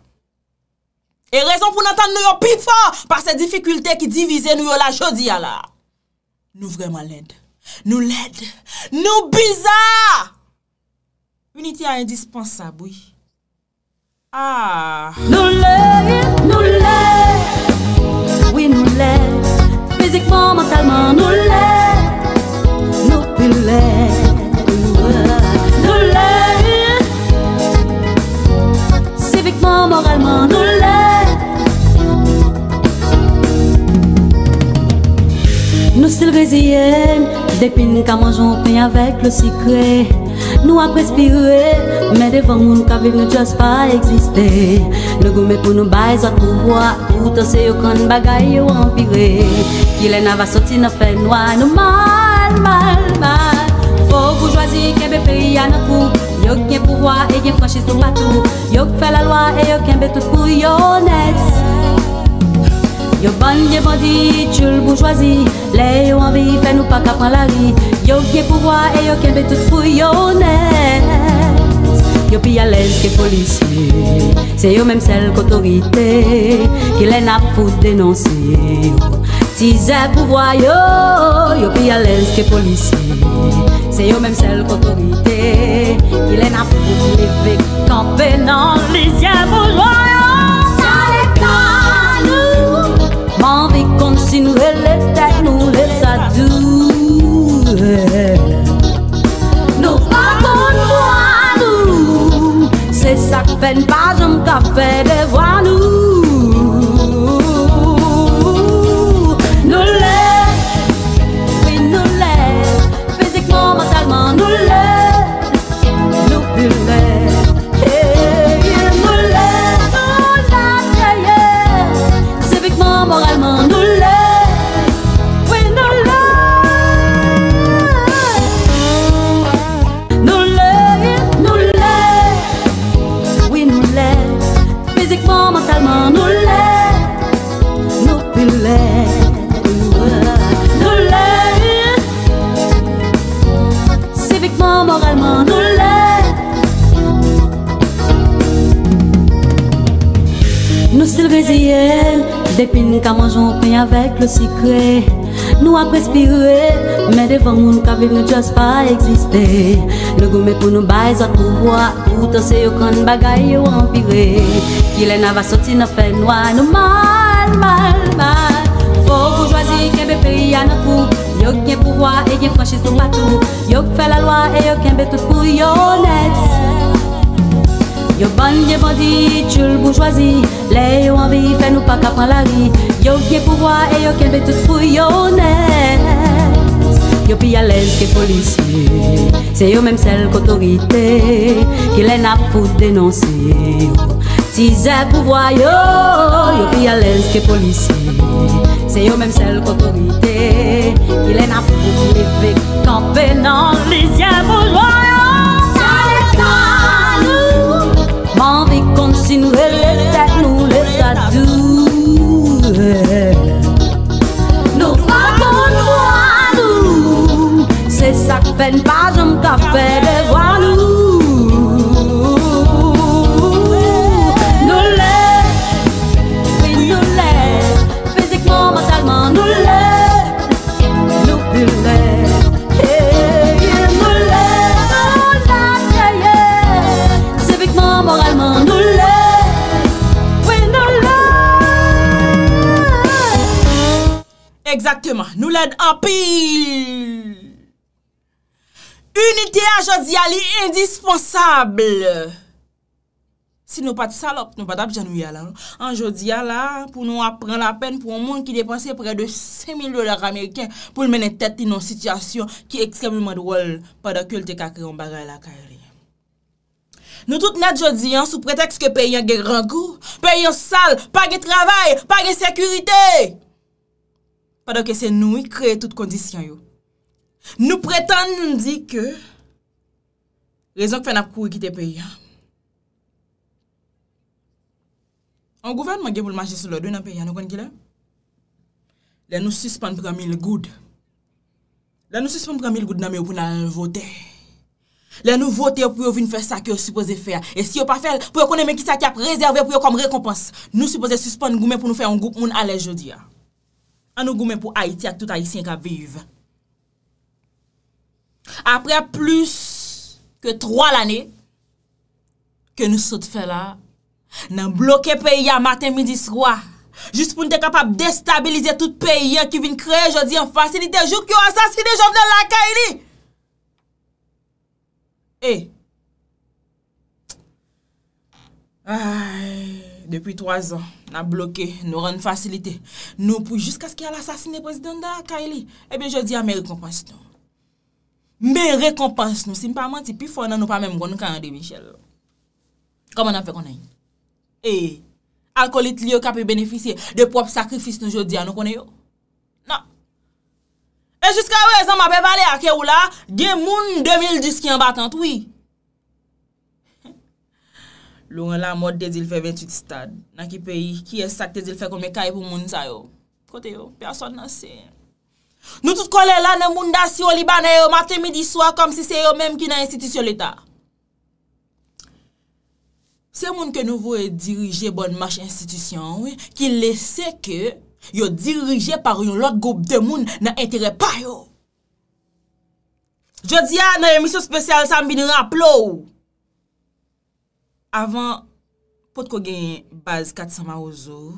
E rezon pou nou enten nou yo pi fò par se difikultè ki divize nou yo la Jodya la. Nou vreman led. Nou led. Nou bizar. Unity a indispensaboui. Ah. Nous l'aimons, nous l'aimons Oui, nous l'aimons, Physiquement, mentalement, nous l'aimons, Nous plus Nous l'aimons, Civiquement, moralement, nous l'aimons Nous c'est le nous l'aimons, nous mangeons avec le secret Nou a prespire, men devan moun kavir nou jas pa eksiste Nou gome pou nou bay zwa kouwa, koutose yo kon bagay yo empire Ki lè nan va soti nan fè nou anou mal, mal, mal Fò boujwazi kebe peyi anou kou, yok gen pouwa e gen franshi sou batou Yok fè la lwa e yok gen be tout pou yo net Yo ban gen bandi, chou l'boujwazi, lè yo anvi fè nou pa kapan la ri pouvoir et yo e kembe tout fouillonnette Yo pi à l'aise que policier C'est yo même celle qu'autorité Qui n'ont pas pour dénoncer pour pouvoir yo Yo pi à l'aise que policier C'est yo même celle qu'autorité Qui les n'a pour lever les yeux Ça les nous M'envie nous Nou pa kon fwa nou Se sak fen pa jom ka fe devwa nou Nou silveziye, depin ka manjoun peny avek le sikre Nou aprespire, men devan moun kabir nou chas pa eksiste Lou gome pou nou bay zot pou wak, ou to se yo kon bagay yo empire Ki lèna va soti nou fè nou anou mal, mal, mal Fò pou jwazi kebe peyi anou kou, yoken pou wak e gen fwanshi sou batou Yok fè la lwa e yoken be tout pou yon ete Yo bon Dieu bandit, le bourgeoisie Les yo envie, fait nous pas qu'à la vie Yo qui pouvoir et yo qui est tout fouille honnête Yo plus à l'aise que policier C'est yo même celle qu'autorité Qui les n'a pour dénoncer Si c'est pouvoir yo Yo plus à l'aise que policier C'est yo même celle qu'autorité Qui les n'a pour dans les bourgeois si nou rele tet nou le tatou Nou pa kon nou Se sak pen pa jom ka fede Exactement, nou lèd anpil. Unité a jodi a li indispensable. Si nou pat salop, nou pat ap janou ya la. An jodi a la, pou nou ap pren la pen pou moun ki depanse pre de 5000 dolar Ameriken pou l menen tèt di nou sityasyon ki ekstremly mèd wèl pa da külte kakri yon barè la kari. Nou tout nèt jodi an sou preteks ke payan gen rangou, payan sal, pa gen travay, pa gen sekuritey. Fado ke se nou yi kreye tout kondisyen yo. Nou pretan di ke rezon ke fè nap kou yi kite peyi. An gouven man ge pou l'majisou lò, dwen an peyi, an nou kon gile? Lè nou suspon pramil goud. Lè nou suspon pramil goud nan mè yo pou nan votè. Lè nou votè pou yo vin fè sa ki yo suppose fè. E si yo pa fè, pou yo konen men ki sa kèp rezervè pou yo kom rekompans. Nou suppose suspon gou men pou nou fè an gou moun ale jodi ya. An nou goumen pou Haiti a tout Haitien ka vive. Apre plus ke 3 l'anè ke nou sot fè la nan bloke peyi ya maten midis kwa jist pou nou te kapab destabilize tout peyi ya ki vin kreye jodi an fasilite. Jou ki yo asasine jòm de laka ini. E. Eh. Ayy. Depi 3 an, nan bloke, nou ren fasilite, nou poujisk aske al asasine prezidanda Kayli, ebe jodi a me rekompans nou. Me rekompans nou, sin pa manti, pi fò nan nou pa menm gwen nou kande Michel. Koman an fe konen? E, akolit li yo ka pe benefise de prop sakrifis nou jodi a nou konen yo? Nan. E jiska we, zan ma pe vale a Kewou la, gen moun 2010 ki an batant, oui. Louwen la mod de dil fe 28 stad, nan ki peyi, ki esak de dil fe kome kaye pou moun sa yo. Kote yo, pi ason nasi. Nou tout kole la nan moun dasi yo libanay yo matè midi swa, kom si se yo menm ki nan institisyon l'Etat. Se moun ke nou vwe dirije bonn mash institisyon, ki lese ke yo dirije par yon lot goup de moun nan entere pa yo. Jodi ya nan emisyon spesyal sa mbin ap louw. Avan, pot ko genye baz katsama ozo,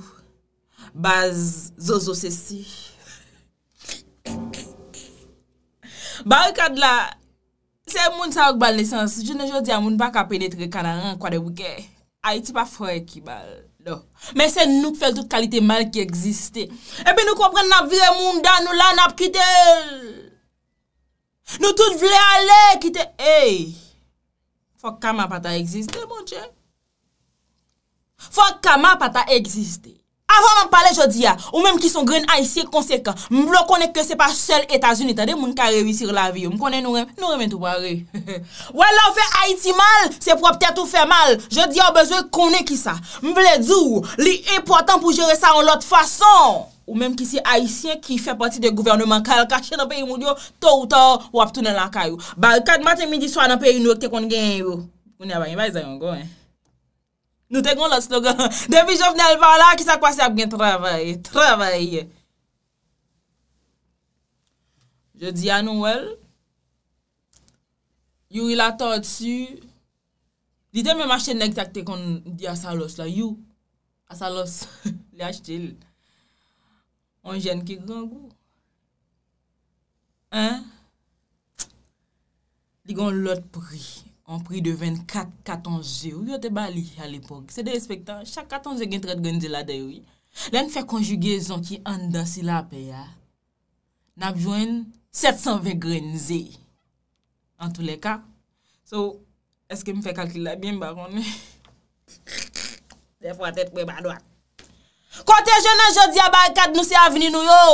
baz zozo sese. Ba yon kad la, se moun sa wak bal nesans, jounen joun diya moun bak a penetre kanaran kwa de wike, a iti pa foye ki bal, do. Non. Men se nou k fel tout kalite mal ki egziste. Epe eh nou kopren na vile moun dan nou lan ap kite el. Nou tout vile ale kite el. Fok kama pata egziste, moun chè. Fok kama pata egziste. Avan mwen pale jodi ya, ah, ou menm ki son gren Haitien konsekant, mwen lo konen ke se pa sel Etasunita, de moun ka revi sir la vi yo, mwen konen nou remen tou pa re. Ou an la ou fe Haiti mal, se pou apte a tou fe mal, jodi ya ou bezwe konen ki sa. Mwen mwen le djou, li e pou atan pou jere sa an lot fason, ou menm ki se Haitien ki fe pati de gouvernement kal kache nan peyi moun yo, to ou to, wap tou nen lakay yo. Bar kat maten midi swan nan peyi nou ekte kon gen yo, mwen yabay yon vaze yon gwen. Nou te kon lòt slogan. Demi jò fnen l valla, ki sa kwa se ap gen trevay. Trevay. Je di anou el. You il atò dsù. Di te mè machè neg takte kon di asalos la. You, asalos, li a jtil. On jen ki gongou. Hein? Di gong lòt priy. Mon pri de 24 katonje ou yo te bali al epok. Se de espektan, chak katonje gen tret grenze la ah. de ou. Len fè konjugezon ki an dan sila apè ya. N ap jwen 720 grenze. Eh. An tou le ka. So, eske m fè kalki la bin baron? De fwa tèt pou e badwak. Kontè jen nan jodi abay kat nou se aveni nou yo!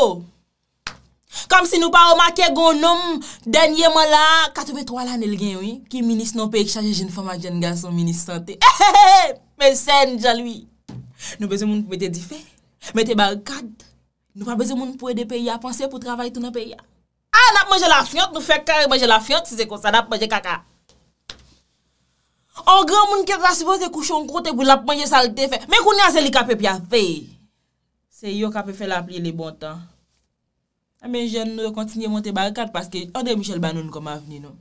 Kam si nou pa ou makye gounoum, denye mola, kato mè tro alan el gen wè, ki minis nou pe ek chaje jen fòm ak jen ganson, minis sante. Ehehehe, mè sè njal wè. Nou bezou moun pou mète difè, mète bar kade. Nou pa bezou moun pou edè peya, panse pou travay tout nan peya. Ah, a, nap mèje la fiyot, nou fè kare mèje la fiyot, si zè kon sa, nap mèje kaka. O, gran moun kè rase vò zè kouchon kote, bè mèje salte fè, mè koun ya zè li kape pya vey. Se yo kape fè la pli li bontan. A men jen nou de kontinye monte barikat paske ode Michel Banon kon ma veni nou.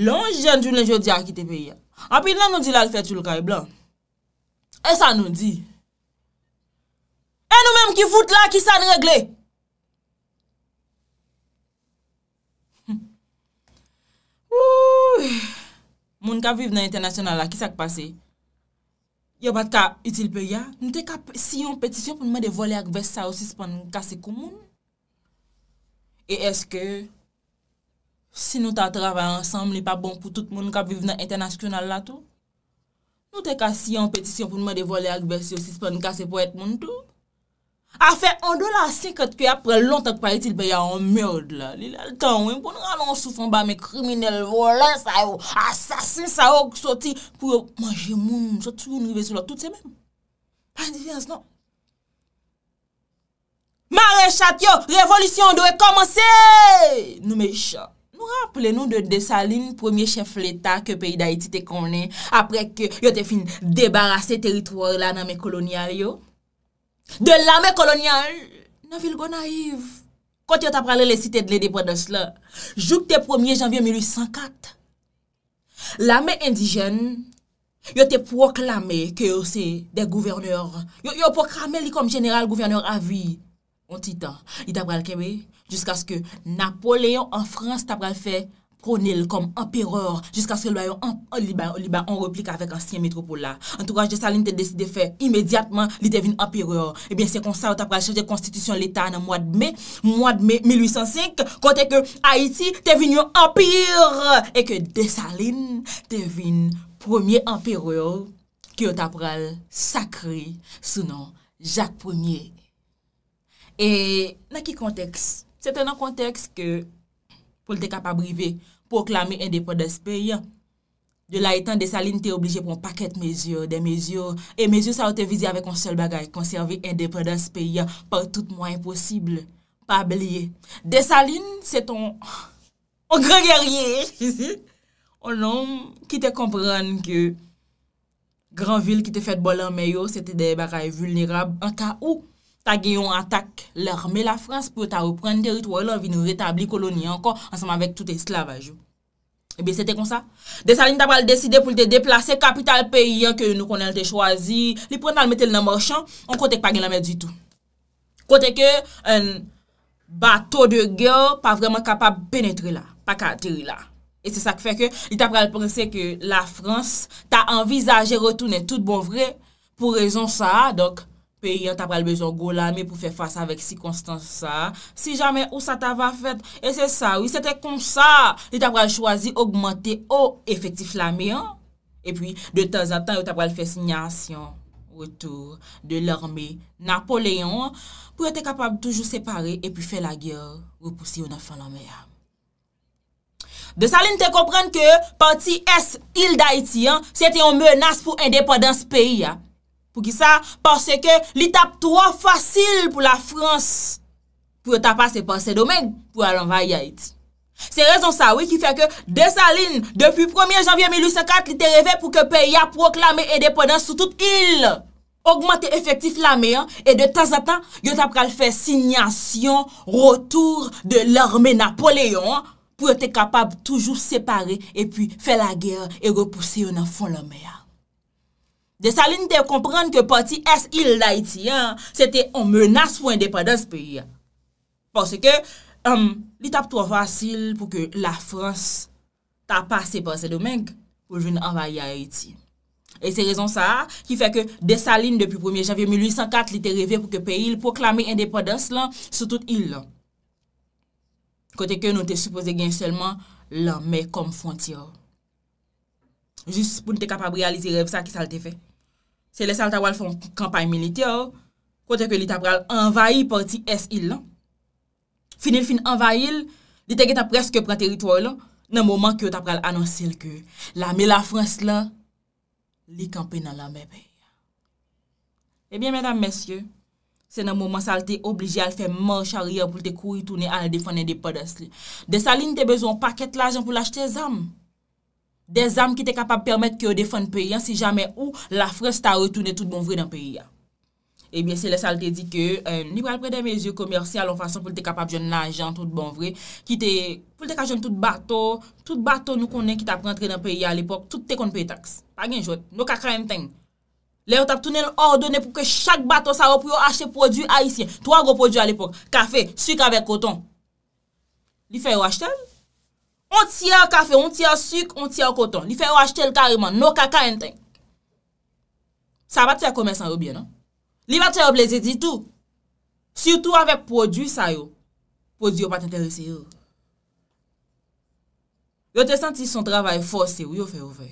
Lon jen tou ne jodi akite pe ya. A pi nan nou di la l fè tou l ka e blan. E sa nou di. E nou menm ki foute la ki sa n regle. Moun ka vive nan internasyonal la, ki sa k pase? Yo bat ka itil pe ya, nou te ka si yon petisyon pou nou mè de vole ak vè sa ou si se pan kase kou moun. E eske, si nou ta travay ansam li pa bon pou tout moun kap viv nan internasyonal la tou, nou te kasi yon petisyon pou nou man devole ak versyon si se pan kase pou et moun tou. Afe, 1,50 dola apre lontak pa etil beya an mèrd la. Li lal tan wèm pou nou alon soufan ba mè kriminel volè sa yo, asasin sa yo, kusoti pou yo manje moun, mousa tou nou ve sou la, tout se mèm. Pan di fens non. Marechat yo, revolusyon doye komanse! Nou me chan. Nou rappele nou de desaline premier chef l'Etat ke peyi Daïti te konen apre ke yo te fin debarase teritwar la nanme kolonial yo. De l'anme kolonial, nanvil go naiv. Kont yo ta prale le site de l'Edebwados la, jouk te premier janvye 1854, l'anme indijen yo te proklame ke yo se de gouverneur. Yo proklame li kom general gouverneur avi. On titan, li tabral kewe, Juskas ke Napoléon an Frans tabral fe, Prone l kom empereur, Juskas ke lwayon an Liban, An replik avèk ansyen metropola, Antouraj de Saline te deside fe, Imediatman li devine empereur, Ebyen eh se konsa ou tabral cheje konstitisyon l etan an mwad me, Mwad me 1805, Kote ke Haiti devine yon empereur, Eke de Saline devine premier empereur, Ki ou tabral sakri, Sou nan Jacques 1er, E na ki konteks? Se te nan konteks ke pou lte kapa brive, pou oklame yon depredas pe yon, yo la yon tan desaline te oblije pou an paket mezyo, de mezyo, e mezyo sa ou te vize avè konsel bagay, konserve yon depredas pe yon, par tout mwa imposible, pa belye. Desaline, se ton, o gran gerye, o nom ki te kompran ke gran vil ki te fèd bolan meyo, se te de bagay vulnerab, an ka ou, Ta geyon atak lermè la Frans pou ta repren de rit wè lò vini retabli koloni ankon ansanman vek tout esklavajou. Ebe, eh sete kon sa. Desaline ta pral deside pou lte deplase kapital peyi anke nou konen lte chwazi. Li pran nan metel nan morshan, an kotek pa gen la met du tout. Koteke, an bato de gèl pa vreman kapab penetre la, pa kateri la. E se sa k feke, li ta pral prese ke la Frans ta envizaje retounen tout bon vre, pou rezon sa, dok. Pe yon tap pral bezon gwo la me pou fe fasa vek si konstans sa. Si jame ou sa t'ava fet, e se sa, ou se te kon sa, yo tap pral chwazi augmente o efektif la me. E pi, de tan an tan, yo tap pral fe sinyasyon wotour de lorme Napoleon pou ete kapab toujou separe e pi fe la gyor wopousi yon anfan la me. De sa lin te komprende ke, parti es il da iti, se te yon menas pou endepodans pe yon. pou ki sa, panse ke li tap 3 fasil pou la Frans pou yo tap ase panse domen pou alon vayayit. Se rezon sa, wik, ki fè ke desaline depi 1 janvye 1854, li te revè pou ke peyi a proklame edeponans sou tout il. Augmente efektif la meyan, e de tazatan yo tap kal fè sinyasyon rotour de lorme Napoléon, pou yo te kapab toujou separe, e pi fè la gèr, e repouse yon an fon lomè ya. Desaline te kompran ke pati es il la iti an, se te on menas pou indepadans peyi an. Pase ke, li tap to vasil pou ke la Frans ta pase pase domenk pou joun anvaye a iti. E se rezon sa, ki fe ke Desaline depi 1er janvye 1804 li te revye pou ke peyi an pou klame indepadans lan sou tout il lan. Kote ke nou te suppose gen selman lan me kom fonti an. Jis pou nou te kapab realize rev sa ki sal te fey. Se le sal ta wal fon kampay militeor, oh, kontè ke li tap ral envayi parti S.I. la, finil fin envayil, li tege ta preske pran teritwoy la, nan mouman ke yo tap ral anonsil ke la mi la Frans la, li kampen nan la mè pe. Ebyen, eh mèdam, mèsyè, se nan mouman sal te oblige al fe mòr charyan pou te kouy tounen al defanen de podas li. De sal li n te bezon paket l'ajan pou l'achete zanm. Des am ki te kapab permèt ki yo defan peyi an, si jame ou la frez ta retounen tout bon vre nan peyi ya. Ebyen, se le sal te di ke, ni pral pre de mezyo komersyal, an fason pou te kapab jen nan jen tout bon vre, ki te pou te ka jen tout bato, tout bato nou konen ki ta prantren nan peyi ya al epok, tout te konen peyi taks. Pagyen jwot, nou ka krayen ten. Le yo tap tounen ordone pou ke chak bato sa yo pou yo achte podu aisyen. To a go podu al epok, kafe, suk avek koton. Li fe yo achte an? On tiye a kafe, on tiye a suk, on tiye a koton. Li feyo achete l kariman, nou ka karenten. Sa bat fè a komensan yo bè nan? Li bat fè yo pleze di tou. Soutou avè prodü sa yo, prodü yo pati enterese yo. Yo te senti son travay fò se yo, yo fè yo fè.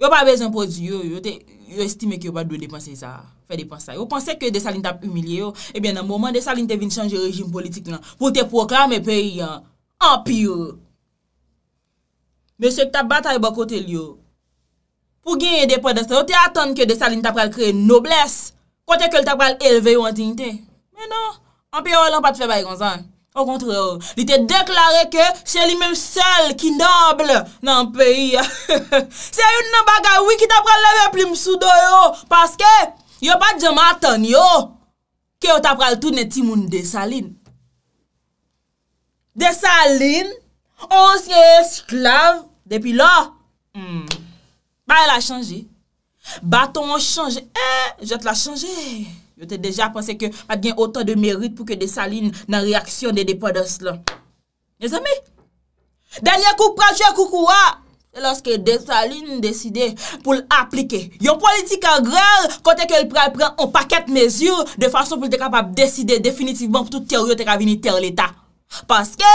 Yo pa bezan prodü yo, yo estime ki yo pati dwe depanse sa, fè depanse sa yo. Yo pense ke de sa lin tap umilye yo, ebyen nan mouman de sa lin te vin chanje rejim politik nan, pou te proklam epè yon, an pi yo yo. Men se ki ta batay ba kote li yo, pou genye de podestan, yo te atan ke desalini ta pral kre nobles, kote ke li ta pral elve yo an tin te. Men nan, an pi yo lan pat fe bay kon san, an kontre yo, li te deklare ke, se li menm sel ki noble nan peyi ya. Se yon nan bagay wiki ta pral leve plim su do yo, paske, yo pat jaman atan yo, ke yo ta pral tou neti moun desalini. Desalini, onsye esklav, Depi la, pa yon la chanje, baton yon chanje, jote la chanje, yote deja panse ke pat gen otan de merit pou ke de saline nan reaksyon de depo dos la. Ne zami? Danyan kou pral chen kou kouwa, e loske de saline deside pou l'aplike. Yon politik agrel, kote ke l'pral pren an paket mezu de fason pou l'te kapap deside definitivman pou tout teorio te ka vini ter l'Etat. Paske,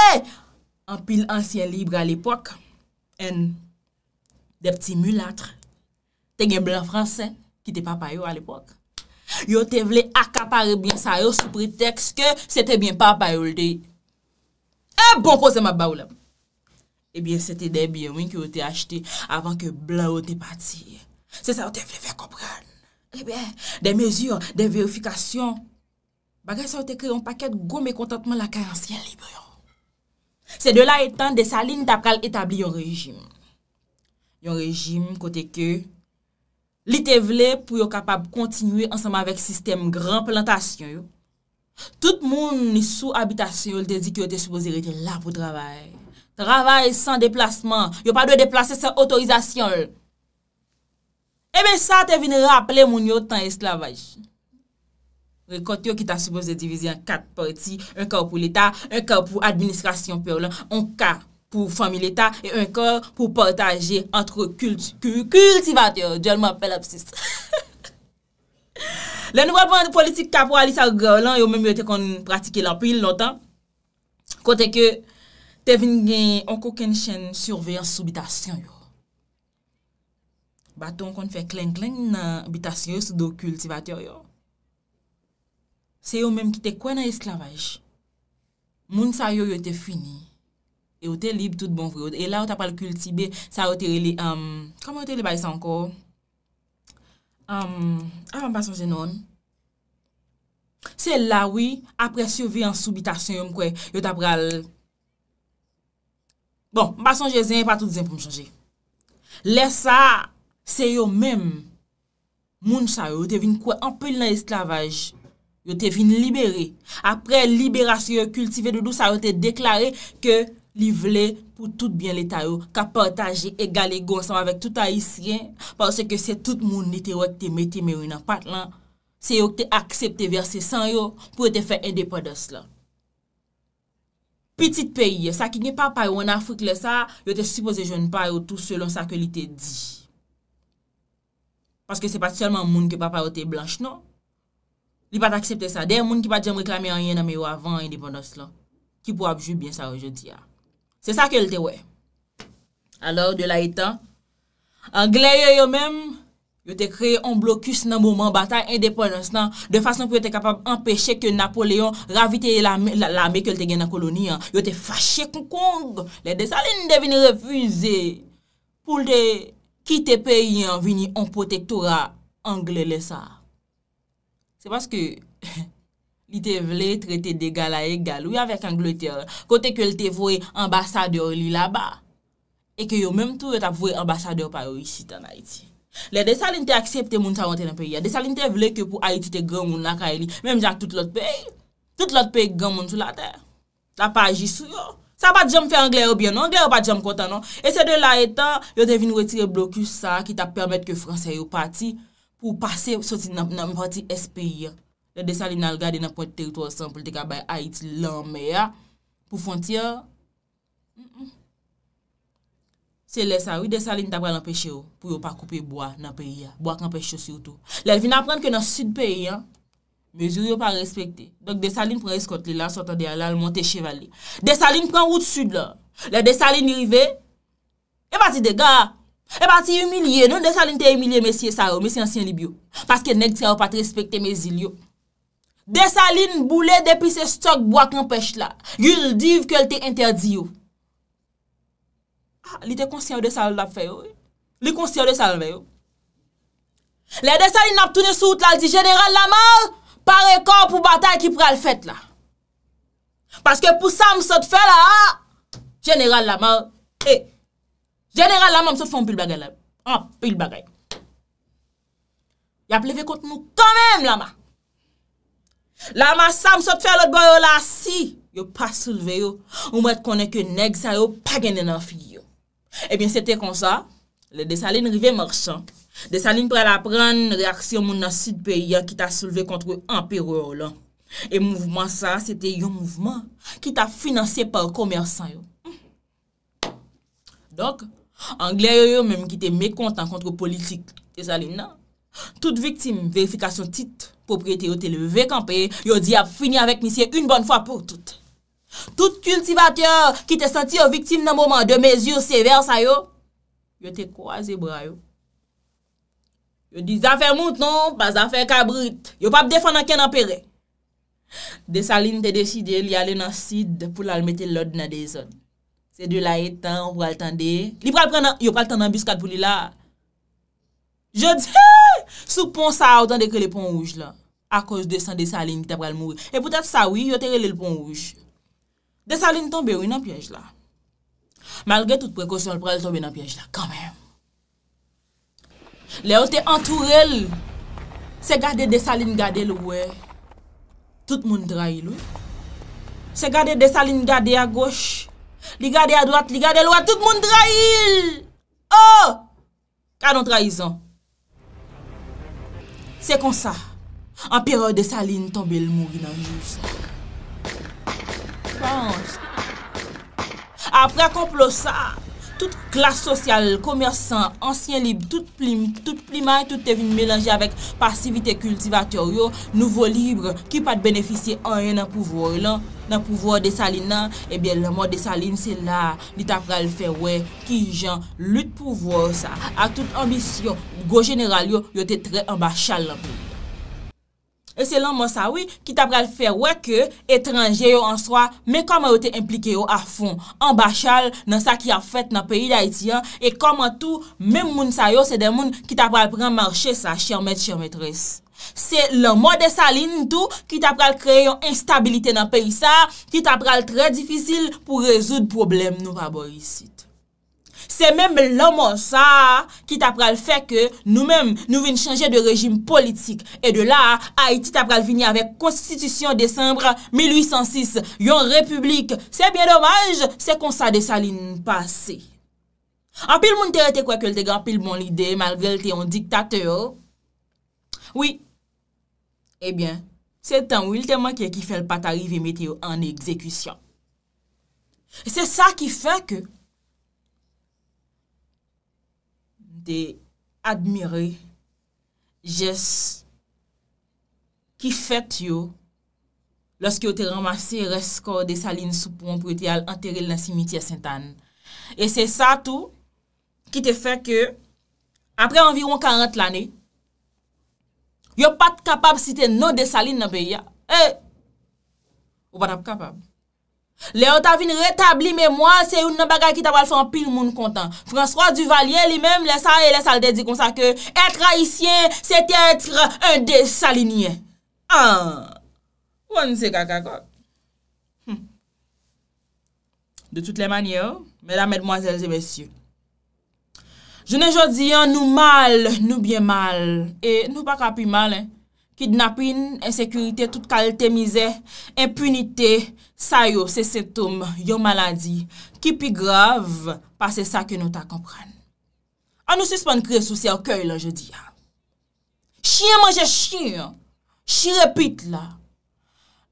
an pil ansyen libre al epok, En, de pti mulatre, te gen blan franse, ki te papa yo al epok. Yo te vle akapare bin sa yo sou preteks ke se te bin papa yo lde. E bon, kose mab ba ou lab. E eh bin, se te de biyoun ki yo te achete avan ke blan yo te pati. Se sa yo te vle fe kompran. E eh bin, de mezur, de verifikasyon. Bagay sa yo te kre yon paket gome kontantman la kayansyen libyon. Se de la etan de sa lin ta kal etabli yon rejim. Yon rejim kote ke, li te vle pou yo kapab kontinuye ansanman vek sistem gran plantasyon yo. Tout moun ni sou abitasyon yo l te di ki yo te soubozere eh te la pou travay. Travay san deplasman, yo pa de deplase sa otorizasyon yo. Ebe sa te vin raple moun yo tan eslavaj. Rekote yo ki ta supons de divize an kat parti, an ka pou l'Etat, an ka pou administrasyon pe ou lan, an ka pou fami l'Etat, e an ka pou partaje antre kultivate yo, djelman pelapsis. Le nouvel pwant politik ka pou Alisa ou Gaou lan, yo menmye te kon pratike lan, pou il lontan, kote ke te vini gen anko ken chen surveyan soubitasyon yo. Baton kon fe klenklenk nan bitasyon soubitasyon yo. Se yo mèm ki te kwen nan esklavaj. Moun sa yo yo te fini. E yo te lib tout bon vreod. E la yo tapal kultibe sa yo te li... Kama yo te li bay san ko? Avan pasonje non. Se la wii apres yo vi an soubitasyon yo mkwe. Yo tapal... Bon, pasonje zin, pa tout zin pou mchange. Lesa se yo mèm moun sa yo te vin kwen anpil nan esklavaj... Yo te vin libere. Apre, liberasyon kultive do do, sa yo te deklare ke li vle pou tout bien l'Etat yo ka partaje e gale gonsan avèk tout haïsien porsè ke se tout moun nite yo te mette mè ou nan pat lan. Se yo te aksepte versè san yo pou te fè endepodos lan. Petit peyi, sa ki nye papay ou nan Afrik le sa, yo te suppose jen pa yo tout selon sa ke li te di. Porsè ke se pati solman moun ke papay ou te blanche non. li pat aksepte sa. Dey moun ki pat jem reklami an yen ame yo avan, an indeponos lan, ki pou apjou bien sa oje di ya. Se sa ke lte we. Alor, de la itan, an gle yo yo mem, yo te kreye an blokus nan mouman batay, an deponos lan, de fason pou yo te kapab empeshe ke Napoléon ravite la me ke lte gen nan koloni. Ah. Yo te fache koukong. Le de sa, le ni devine refuze pou le ki te peyi vini an potek toura an gle le sa. Se paske li te vle trete de gala e galou ya vek Angloteor, kote ke l te vwe ambasador li la ba, e ke yo menm tou yo tap vwe ambasador pa yo isi tan Haiti. Le de sa li te aksepte moun sa vante nan peyi, ya de sa li te vle ke pou Haiti te gwen moun la ka e li, menm jan tout lot peyi, tout lot peyi gwen moun sou la ter. Ta pa aji sou yo. Sa pa djem fe Anglero bien non, Anglero pa djem konta non. E se de la etan, yo te vin weti e bloku sa ki ta permette ke franse yo pati. pou pase soti nan mpati esp periya. Le desaline al gade nan pote teritou asan pou te ka baye hait lanme ya. Pou fonti ya, se le sa, wè desaline ta pral an peche yo, pou yo pa koupe bo ak an peche yo si wotou. Le vina pran ke nan sud periya, mezo yo pa respekte. Dok desaline pran eskot li la, sota di ala, al monte chevali. Desaline pran wout sud la, le desaline yive, e pati dega, E pati yu milye, nou desaline te milye mesye sarou, mesye ansyen libyou. Paske nek tsè ou pati respekte me zilyou. Desaline boule depi se stok boak an pech la. Yu l div ke l te interdi ou. Ah, li te konsyen ou desaline la fe ou. Li konsyen ou desaline me ou. Le desaline ap tounen sou out la, li di general la mar, pare kor pou batay ki pral fèt la. Paske pou sa m sot fèt la, ah, general la mar, ee. Eh. General Lama msot foun pil bagay lè. Ha, pil bagay. Ya pleve kont mou. Kamem Lama. Lama sa msot fè lòt boyo oh, la si. Yo pa souleve yo. Ou mwèd konè ke neg sa yo. Pagènen an fi yo. Ebyen sè te konsa. Le Desaline rive marchan. Desaline prè la prèn reaksyon moun nan sud peyi ya. Ki ta souleve kont wè imperyo yo lan. E mouvman sa. Sè te yo mouvman. Ki ta finanse par komersan yo. Donk. Angle yo yo menm ki te mekontan kontro politik te salin nan. Tout viktim, verifikasyon tit, popriyete yo te leve kampe, yo di ap fini avèk misye un bon fwa pou tout. Tout kultivateur ki te senti yo viktim nan mouman de mezur sever sa yo, yo te kwa ze bra yo. Yo di zafè mout non, pas zafè kabrit, yo pa p defan nan ken apere. De salin te deside li alè nan sid pou lal mette lod nan de zon. Se de la etan, ou pral tende, li pral tende an biskade pou li la. Je di, sou pon sa ou tende ke le pon rouj la, akos de san desaline, te pral mou. E potef sa wii, yo te rele le pon rouj. Desaline tombe ou yon piyej la. Malge tout prekosyon, pral tombe yon piyej la, kanmem. Le ou te antou rel, se gade desaline gade l wè, tout moun dra yi l wè. Se gade desaline gade a goch, Liga de a doat, liga de loat, tout moun drail Oh Kanon traizan Se kon sa An pere de saline tombe l mou Nan jous Pans Apre kon plos sa Tout klas sosyal, komersan, ansyen lib, tout plimay, tout te vin melange avèk pasivite kultivator yo, nouvo libre, ki pat benefisye anyen nan pouvoi lan. Nan pouvoi de Saline nan, ebyen eh la mò de Saline se la, ni tapre al fè wè, ki jan lut pouvoi sa. A tout ambisyon, go general yo, yo te tre ambachal la pouvi. E se lan man sa wè, ki ta pral fè wè ke etranje yo an swa, men koman yo te implike yo a fon, an bachal nan sa ki a fèt nan peyi da iti ya, e koman tou, men moun sa yo, se den moun ki ta pral pren marchè sa, chermèt chermèt res. Se lan man de sa lini tou, ki ta pral kreye yon instabilite nan peyi sa, ki ta pral trè difisil pou rezoud problem nou vaborisit. Se menm lomo sa ki tap pral fe ke nou menm nou vin chanje de rejim politik. E de la, Haiti tap pral vini avek konstitusyon december 1806. Yon republik se bien dommaj se kon sa de sa lin pasi. An pil moun te rete kwa ke lte gran pil moun lide malgre lte yon diktate yo. Oui, e bien, se tan wil teman ki e ki fel pat arrive met yo an ekzekwisyon. Se sa ki fe ke... te admire jes ki fèt yo lòs ki yo te ramase resko desaline soupoun pou ete al anteril nan simitye Sintan. E se sa tou ki te fè ke apre anviroun 40 l'anè yo pat kapab si te nou desaline nan beya eh! ou pat ap kapab. Le ou ta vin retabli mè mwa, se ou nan bagay ki ta wal fan pil moun kontan. François Duvalier li mèm lè sa, e, lè sa l'dè di kon sa ke, etre haïsien, ah! se tè etre un desaliniè. Ah, wè nse kakakot. Hm. De tout lè manye, oh, mèdame, mèdmoazèlze, mèsyè. Je nè jò di yon nou mal, nou byè mal, e nou baka pi mal, eh. Kidnapin, ensekurite, tout kalte mize, impunite, sayo, se sintoum, yon maladi, ki pi grav, pa se sa ki nou ta kompran. An nou suspon kre sou se okoy la, je di ya. Chie manje chie, chie repit la.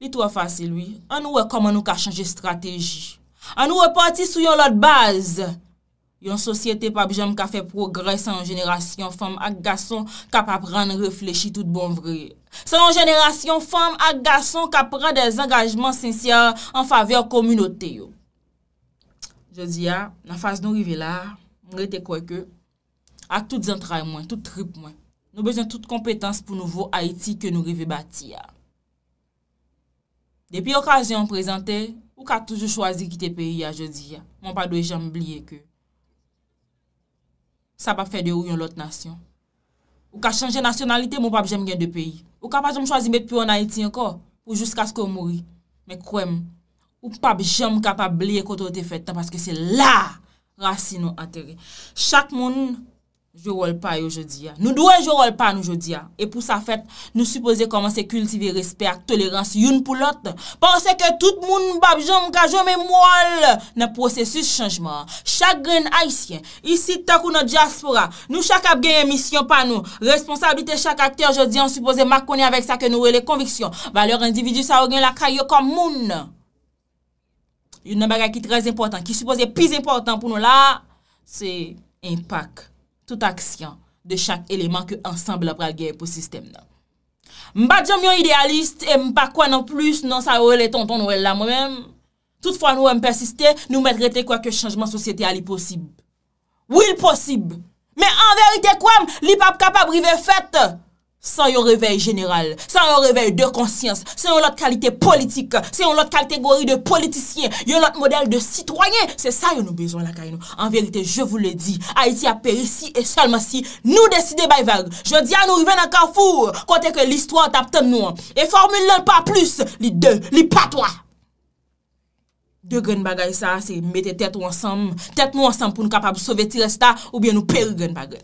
Li tou a fasi lui, an nou e koman nou ka chanje strategi, an nou e pati sou yon lot baz, Yon sosyete pa bijanm ka fè progres an jenerasyon fèm ak gason ka pa pran reflechi tout bon vre. Sè an jenerasyon fèm ak gason ka pran des engajman sensiyan an favey an komunote yo. Je di ya, ah, nan fase nou rive la, mwen rete kwek yo, ak tout zan trai mwen, tout trip mwen. Nou bezen tout kompetans pou nouvo Haiti ke nou rive bati ya. Depi okazyon prezante, ou ka toujou chwazi ki te peyi ya, je di ya, ah, mwen pa doye jamb liye ke yo. sa pa fè de ou yon lot nasyon. Ou ka chanje nasyonalite, moun pa bjèm gen de peyi. Ou ka pa jom chwazi mèd pou an Haiti yon ko, ou jouska sko mouri. Mè kwen, ou pa bjèm kapab liye koto te fè tan, paske se la rasi nou atere. Chak moun nou Je roule pa yo jodia. Nou dwen je roule pa nou jodia. E pou sa fèt, nou suppose komanse kultive respè ak tolerans youn pou lot. Pense ke tout moun mbap jom ka jome mwol nan prosesus chanjman. Chak gen aisyen. Isi tak ou nan diaspora. Nou chak ap gen emisyon pa nou. Responsabilite chak akter jodia. On suppose mak koni avèk sa ke nou rele konviksyon. Valeur individu sa ou gen lakay yo kom moun. Yon nan baga ki trez impotant. Ki suppose pis impotant pou nou la. Se impak. tout aksyon de chak eleman ke ansamb la pral gen pou sistem nan. Mba djom yon idealist, e mpa kwa nan plus nan sa ou el eton ton ou el la mwem, toutfwa nou em persistè, nou mwen trete kwa ke chanjman sosyete a li posib. Ou il posib! Men an verite kwa m, li pap kap ap brive fèt! San yon revey general, san yon revey de konsyans, san yon lot kalite politik, san yon lot kalite gori de politisyen, yon lot model de sitwanyen, se sa yon nou bezon la kay nou. An verite, je vou le di, Haiti apè yisi, e salman si nou deside bayverg. Je di an nou yven akafou, kote ke listwa tapten nou an, e formule lan pa plus, li de, li pa toa. De gwen bagay sa, se mette tèt ou ansam, tèt mou ansam pou nou kapab souveti resta, oubyen nou peri gwen bagen.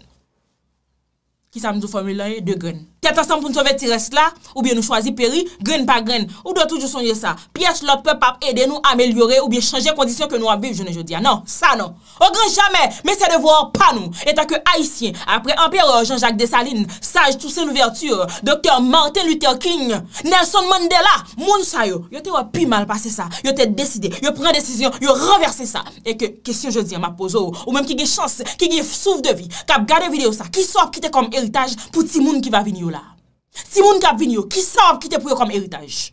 Ki sa mdou formule lan yon, de gwen. Kèp tasan pou nou chonve ti res la Ou bi nou chwazi peri Gren pa gren Ou do tout jou sonje sa Pièche lò pèp ap edè nou amèliorè Ou bi chanje kondisyon ke nou ap viv Je ne jòdia non, Nan, sa nan Ou gren jamè Mè se devor pa nou Eta ke haisyen Apre empire Jean-Jacques Dessalines Sage Toussaint Ouverture Dokter Martin Luther King Nelson Mandela Moun sa yo Yo te wè pi mal pase sa Yo te dèside Yo pren dèsisyon Yo renverse sa E ke kèsyon jòdia ma pozo ou Ou mèm ki ge chans Ki ge souf de vi Kap gade videyo sa Si moun kap vin yo, ki sa ap kite pou yo kom eritaj.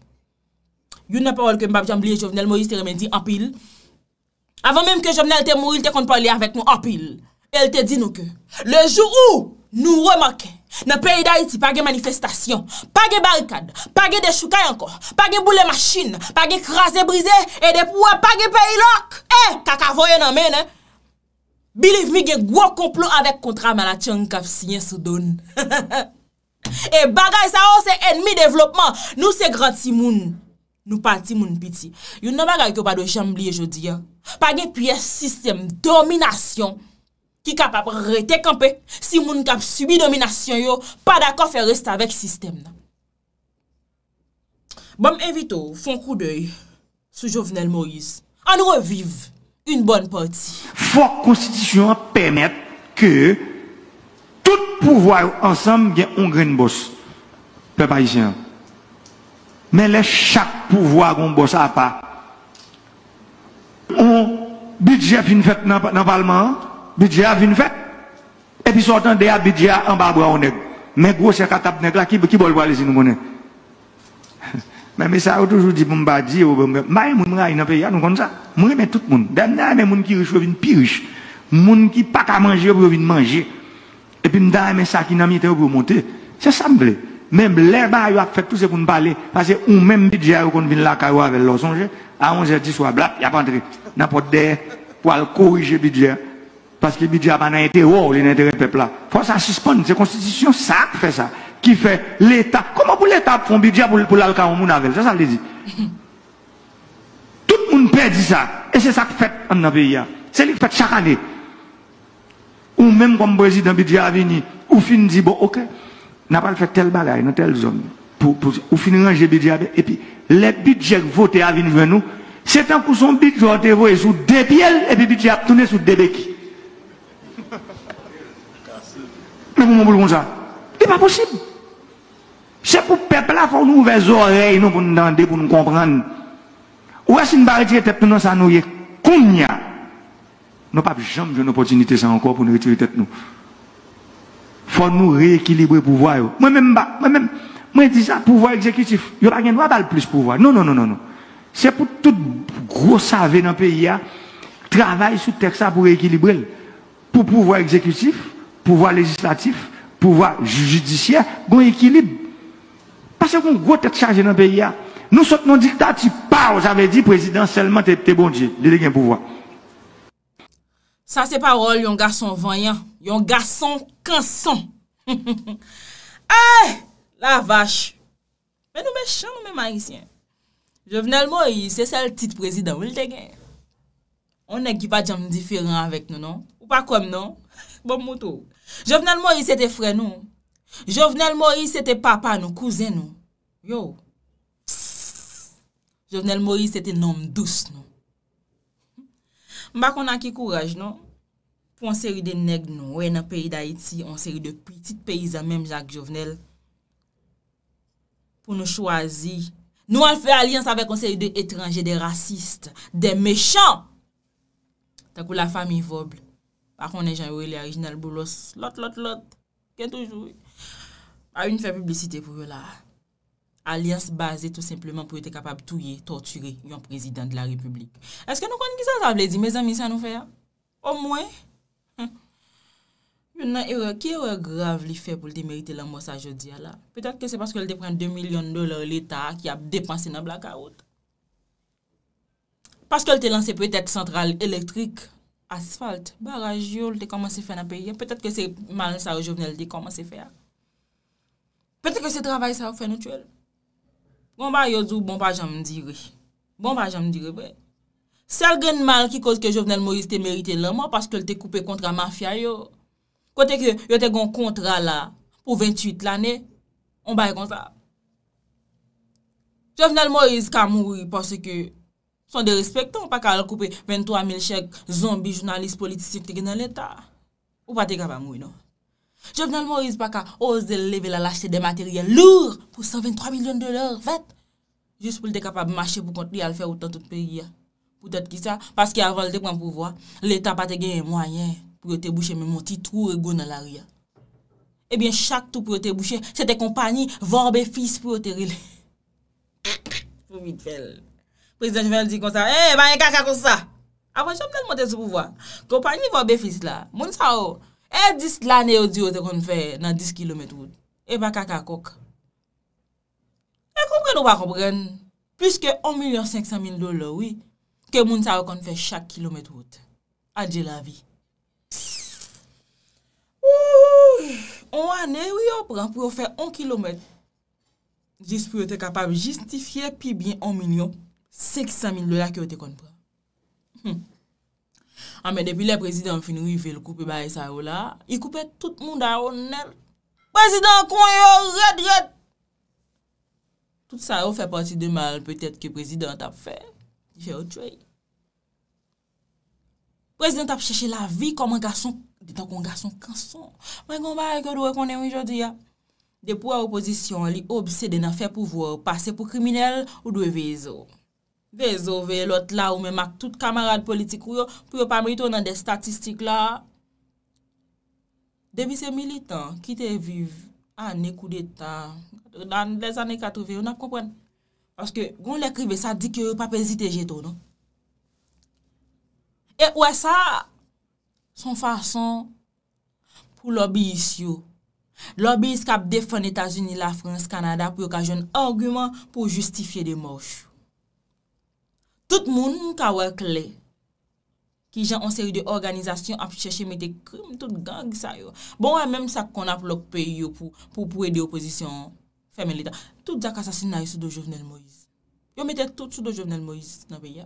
Yon nan parol ke mbap jan bliye Jovenel Moris te remen di apil. Avan menm ke Jovenel te moril te kon pa liye avet nou apil. El te di nou ke, le jou ou nou remake. Nan peyda iti page manifestasyon, page barikad, page deshukay ankor, page boule maschin, page krasen brize, edep wè page pey lok. E, kakavoyen anmen, eh. Bilev mi gen gwo komplo avèk kontra malat yon kap sinye sou don. He he he. E bagay sa ou se enmi devlopman Nou se granti moun Nou pati moun piti Yon noma gwa yon pa do jamb liye jodi ya Pa gen piye sistem Domination Ki kap ap rete kampe Si moun kap subi domination yo Pa dako fe rest avek sistem na Bom evito Fon kou dey Sou jovenel Moise An reviv Un bon parti Fwa konstitisyon Permet Ke E pouvwa yo ansam gen ongren bous pe parisyen men lè chak pouvwa kon bous a pa on bidje fin fet nan palman bidje a ah, fin fet epi sotan dey a bidje a ambabwa o neg men gwo se katap neg la ki bol bol si nou mounen men me sa yo toujou di pou mba di mai moun mwen a inan pe ya nou kon sa moun mwen tout moun moun ki pak a manje pou yo vin manje et puis je avons ça qui n'a mis pour monter. C'est ça, me Même les bas, ils a fait tout ce pour nous parler, parce que ou même budget, qu'on vient là, quand avec leur songe, à 11h10 blap, il n'y a pas entré. N'importe d'air, pour aller corriger le budget. Parce que le budget n'a été d'intérêt, Il l'intérêt du peuple là. Faut ça suspendre, c'est la constitution, ça qui fait ça. Qui fait l'État. Comment pour l'État font budget pour, pour l'alcool au avec Ça, ça Tout le monde perd ça. Et c'est ça qui fait en pays. C'est ce qui fait chaque année ou même comme président budget Avini ou fin dit, bon, ok, n'a pas fait tel bagaille dans telle zone, pour, pour, ou fin ranger budget, et puis, les budgets votés à venir vers nous, c'est un coup son budget, on sous deux pieds, et puis budget a tourné sous deux béquilles. Mais comment vous voulez ça? C'est pas possible. C'est pour le peuple, il faut nous ouvrir les oreilles, nous, pour nous pour nous comprendre. Ou est-ce que nous qui est maintenant tête, nous, ça nous y nous pas jamais une opportunité ça encore pour nous retirer tête nous. Faut nous rééquilibrer pouvoir. Bah, moi même moi dis ça pouvoir exécutif, il n'y a pas le plus pouvoir. Non non non non C'est pour tout gros savé dans le pays travaille sur texte pour rééquilibrer pour pouvoir exécutif, pouvoir législatif, pouvoir judiciaire, bon équilibre. Parce qu'on gros tête chargé dans le pays Nous sommes nos dictatures, pas, j'avais dit président seulement t'es bon Dieu, il a pouvoir. Sa se parol yon gason vanyan, yon gason kansan. Ay, la vache, men nou me chan nou me marisyen. Jovenel Moïse se sel tit prezidam, ou lte gen? On ekipa jam diferan avek nou, nou? Ou pa kom, nou? Bop moutou. Jovenel Moïse se te fre nou? Jovenel Moïse se te papa nou, kouzen nou? Yo, psst, Jovenel Moïse se te nom douz nou? Mba kon an ki kouraj nou, pou an seri de neg nou, wè nan peyi d'Haïti, an seri de piti peyi zanmèm Jacques Jovenel. Pou nou chwazi, nou an fè alians avè kon seri de etranje, de rasiste, de mechant. Takou la fami vobl, bako an e jan yoy lè orijinal boulos, lot lot lot, gen toujou. A yon fè publicite pou yon la. alias base tout simplement pou ete kapab touye, torturye yon prezident de la republik. Eske nou konn gisa sa vle di, mezan mi sa nou fè ya? Ou mwen? Yon nan eroe, ki eroe grav li fè pou lte merite la mwos a jodi ya la? Petat ke se paske lte pren 2 milyon dolar l'Etat ki ap depanse nan blaka out. Paske lte lanse pou ete central elektrik, asfalt, baraj yo, lte komanse fè nan peyi ya? Petat ke se man sa ou jovnel di komanse fè ya? Petat ke se travay sa ou fè nou tchèl? Gon ba yo zou, bon pa janm dire. Bon pa janm dire, wey. Ser gen mal ki koz ke Jovenel Moïse te merite lèman paske lè te koupe kontra mafya yo. Kote ki yo te gon kontra la pou 28 l'anè, on ba yon kontra. Jovenel Moïse ka moui paske son de respectan pa ka lè koupe 23.000 chèk zombi, jounalist, politistik te gen lèta. Ou pa te kapa moui nou? Jovenel mo ouise pa ka ose de leve la lache de materye lour pou 123 milyon de lor, vet. Jous pou l te kapab mache pou kontri al fè ou tan tout peri ya. Poutet ki sa, paski aval te pou an pou vwa, l etan pa te genye mwayen pou yo te bouchè mwen monti tou re goun al ari ah ya. Ebyen chak tou pou yo te bouchè, se te kompanyi vore be fis pou yo teri le. Fou mi t'fel. Prezident Jouvenel di kon sa, e, ba ye kaka kon sa. Avansho mwen l monte sou pou vwa, kompanyi vore be fis la, moun sa o. Oh. E dis la ne yo di yo te kon fè nan 10 km wote, e ba kaka kok. E kompren ou pa kompren, piske 1.500.000 dolo wè, ke moun sa yo kon fè chak km wote. Adje la vi. On wane wè yo pran pou yo fè 1 km. Dis pou yo te kapab justifiye pi bien 1.500.000 dola ki yo te kon pran. Hm. A ah, men depi le prezidant finou yi fe l koupe baye sa ou la, yi koupe tout moun da ou nel. Prezidant kon yo, ret ret! Tout sa ou fe pati de mal, petet ke prezidant ap fe, di fè ou tchoy. Prezidant ap chèche la vi kom an gason, ditan kon gason kanson, mwen kon baye kèdwe konnen yon jodi ya. Depou a oposisyon li obsede nan fe pouvò, pase pou kriminel ou dwe vezo. Ve zo ve lot la ou me mak tout kamarade politik kou yo pou yo pa me yi ton nan de statistik la. Demi se militan, ki te viv, ane kou de ta, dan de zanen katou ve, yo nan kompwen. Aske, goun l'ekrive sa di ki yo pa pezi te jeton. E wè sa, son fason pou lobbyist yo. Lobbyist kap defon Etasuni la Frans, Kanada pou yo ka jen orgumen pou justifiye de mosh. Tout moun kwa wèk lè ki jan an seri de organizasyon ap chèche metè krim tout gang sa yo. Bon wè mèm sa kon ap lòk pè yo pou pou edè oposisyon femelita. Tout zak asasin nan yo sou do Jovenel Moïse. Yo metè tout sou do Jovenel Moïse nan pè ya.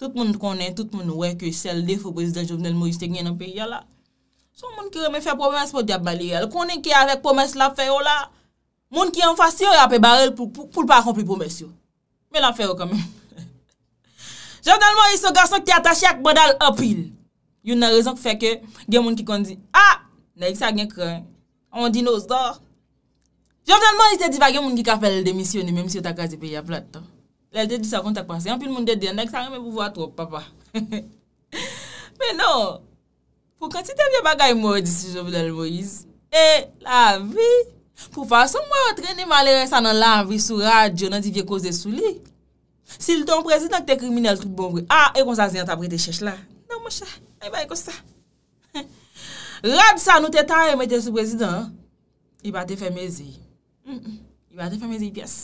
Tout moun konen, tout moun wèk yo sel def oposisyon Jovenel Moïse te gnen nan pè ya la. Son moun ki remè fè promèns pou di ap bali yal. Konen ki avè promèns la fè yo la. Moun ki an fasyon apè barel pou l'pa akompli promèns yo. Mè la fè yo kamen. Jovdel Moïse sou gason ki te atache ak badal apil. Yon nan rezon ki feke gen moun ki kondi. Ha! Nè yon sa gen kre. Ondi nou sdor. Jovdel Moïse te di va gen moun ki kapel demisyon ni mèm si yo ta kaze pe ya plat. Lèl te di sa kon te kpanse. Yon pil moun de di. Nèk sa reme pou vwa trop papa. Mè non. Pou konti te vye bagay mou di si Jovdel Moïse. E la vi. Pou fason mwen otreni malere sa nan la anvi sou radyo nan ti vye kose sou li. Sil ton prezident ki te kriminel, tout bon gri. Ah, a, ekon sa zi an tabri de chèch la. Nan mò chè, a y bay ekon sa. Rad sa nou te tan, yon mette sou prezident, yon batte femezye. Yon batte femezye, yes.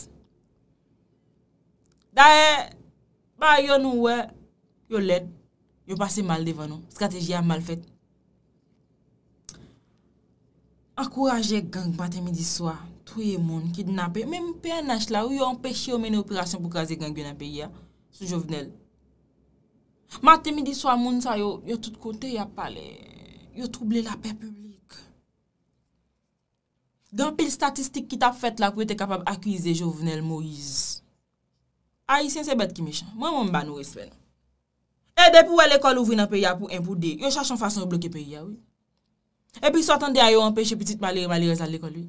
Da e, ba yon nou we, yon led, yon passe mal devan nou, skateji a mal fèt. Akouraje gang batte midi swa. Pouye moun ki dinape, mèm pè nash la ou yo empèche yo mène operasyon pou kaze gangyo nan pè ya, sou jovenel. Matè midi swa moun sa yo, yo tout kote ya pale, yo trouble la pè publik. Dèm pèl statistik ki tap fèt la pou yo te kapab akwize jovenel Moïse. A, yi sensè bèd ki me chan, mwen mwen ban ou respèl. E, dè pou wè l'ekol ouvri nan pè ya pou en pou dè, yo chache an fason ou bloke pè ya, wè. E, pi sotan dè a yo empèche petit malire malirez al l'ekol wè.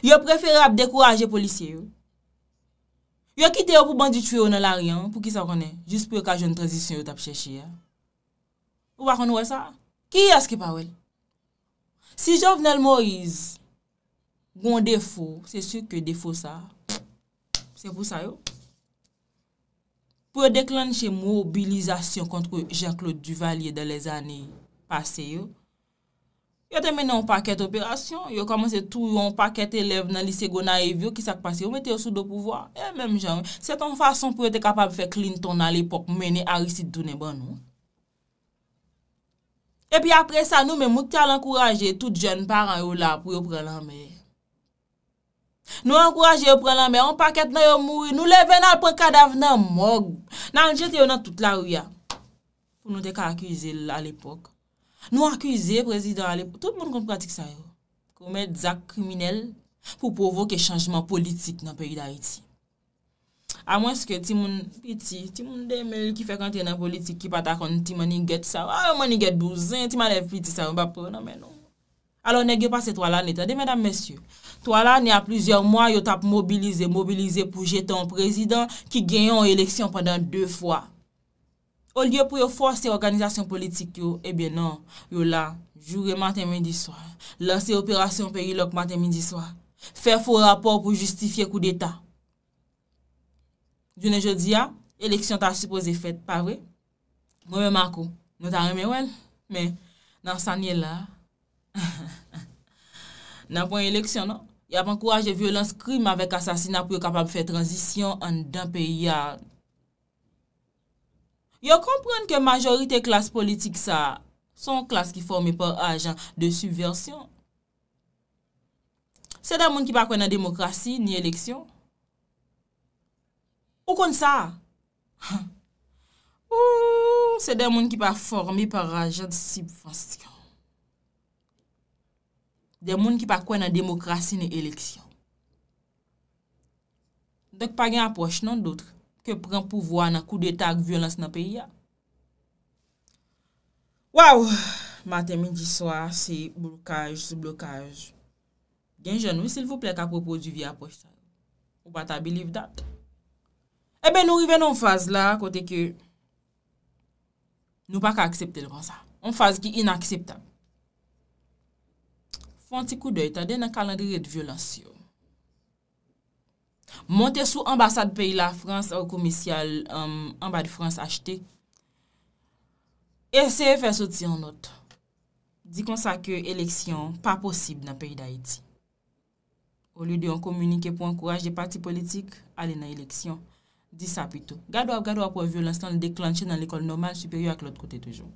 Yo prefere ap dekouraje polisye yo. Yo kite yo pou bandit tue yo nan la ryan, pou ki sa konen, jis pou yo ka joun tranzisyon yo tap cheshi ya. Ou wakon wè sa? Ki yas ki pa wè? Si jovnel Moïse goun defo, se syu ke defo sa, se pou sa yo. Po deklan che mobilizasyon kontro Jacques-Claude Duvalier dan les aney pase yo, yo temene an paket operasyon, yo kamanse tou yon paket elev nan lisego nan evyo ki sak pase, yo mette yo sou do pouvoa, e eh, menm jan, se ton fason pou yo te kapab fe Clinton al epok, mene a risit tou ne ban nou. E pi apre sa, nou men mouk te al ankouraje tout jen paran yo la pou yo prelan me. Nou ankouraje yo prelan me, an paket nan yo moui, nou leve nan prekada vnen mouk. Nan jen te yon nan tout la ou ya, pou nou te ka akize al epok. Nou akwize prezident alep, tout moun kon pratik sa yo. Kou mèd zak kriminel pou provoke chanjman politik nan peyi da iti. A mwen se ke ti moun piti, ti moun demel ki fekant yon nan politik ki patakon ti mani get sa ah, yo, a mani get bouzen, ti mani get piti sa non, non. yo, ba pou nan mè non. Alo nege pase to ala neta de, mèdam mèsyou. To ala ne a plizyon mwa yo tap mobilize, mobilize pou jetan prezident ki genyon eleksyon pandan dè fwa. Ou liyo pou yo fwase yon organizasyon politik yo, ebe non, yo la, jure maten midi swa, lanse operasyon perilok maten midi swa, fe fwo rapor pou justifiye kou d'Etat. Jounen jodi ya, eleksyon ta supose fet, pa vwe? Mwen me mako, nou ta reme wèl, men nan sanye la. Nan pou yon eleksyon no, yon pen kouaj de violans krim avèk asasina pou yo kapab fwe transisyon an dan peyi ya... Yo komprenn ke majorite klas politik sa, son klas ki formi par ajan de subversyon. Se den moun ki pa kwen a demokrasi ni eleksyon, ou kon sa, ou se den moun ki pa formi par ajan de subversyon. Den moun ki pa kwen a demokrasi ni eleksyon. Dok pa gen apwesh nan doutre. ke pren pouvoan nan kou de ta ak violans nan peyi ya. Waw, maten midi swa, se blokaj, se blokaj. Gen jenou, sil vou plek apropo di vi apos. Ou pa ta believe dat. Ebe eh nou riven nou faz la, kote ke nou pa ka aksepte l ronsa. Nou faz ki inakseptan. Fon ti kou de, ta den nan kalandri rete violans yo. monte sou ambasade peyi la Frans ou euh, komisyal um, amba di Frans achete eseye fè soti anot di kon sa ke eleksyon pa posib nan peyi da eti ou li de yon komunike pou ankoraj de pati politik ale nan eleksyon di sa pwito gado ap gado ap wè vyo lansan le deklanche nan l'ekol normal superior ak l'ot kote toujou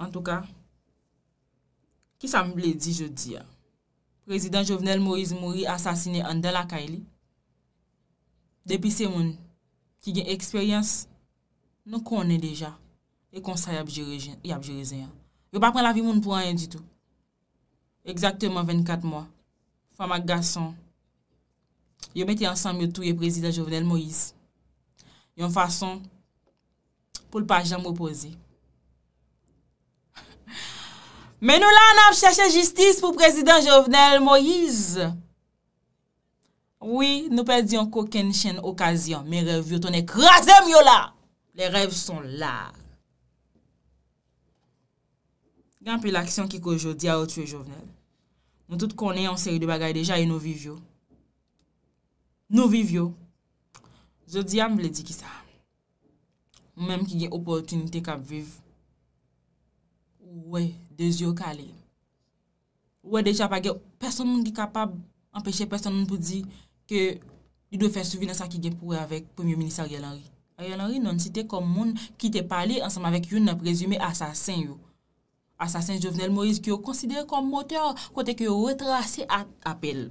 an tou ka ki sa mble di jodi ya Prezident Jovenel Moïse mouri asasine Andela Kayli. Depi se moun ki gen eksperyans, nou konen deja. E konsa yab jerezen e yan. Yo pa pren la vi moun pou anyen di tou. Eksakteman 24 mwa. Fama gason. Yo meti ansam yo touye prezident Jovenel Moïse. Yon fason pou l'pajan mou posey. Men nou la an ap chache justice pou prezident Jovenel Moïse. Oui, nou pedyon koken chen okasyon. Men rev yo ton ekrasem yo la. Le rev son la. Gan pe l'aksyon ki ko jodi a otwe Jovenel. Moun tout konen yon seri de bagay deja yon nou viv yo. Nou viv yo. Jodi am vle di ki sa. Moun menm ki gen opotunite kap viv. Wey. Dezyo kale. Ouwe deja pa gen, person nou di kapab empeshe person nou pou di ke yu do fè souvi nan sa ki gen pouwe avèk Premier Ministre Ariel Henry. Ariel Henry nan site kom moun ki te pale ansam avèk yon nan prezime asasen yon. Asasen Jovenel Maurice ki yon konsidere kom moteur kote ki yon retrase apel.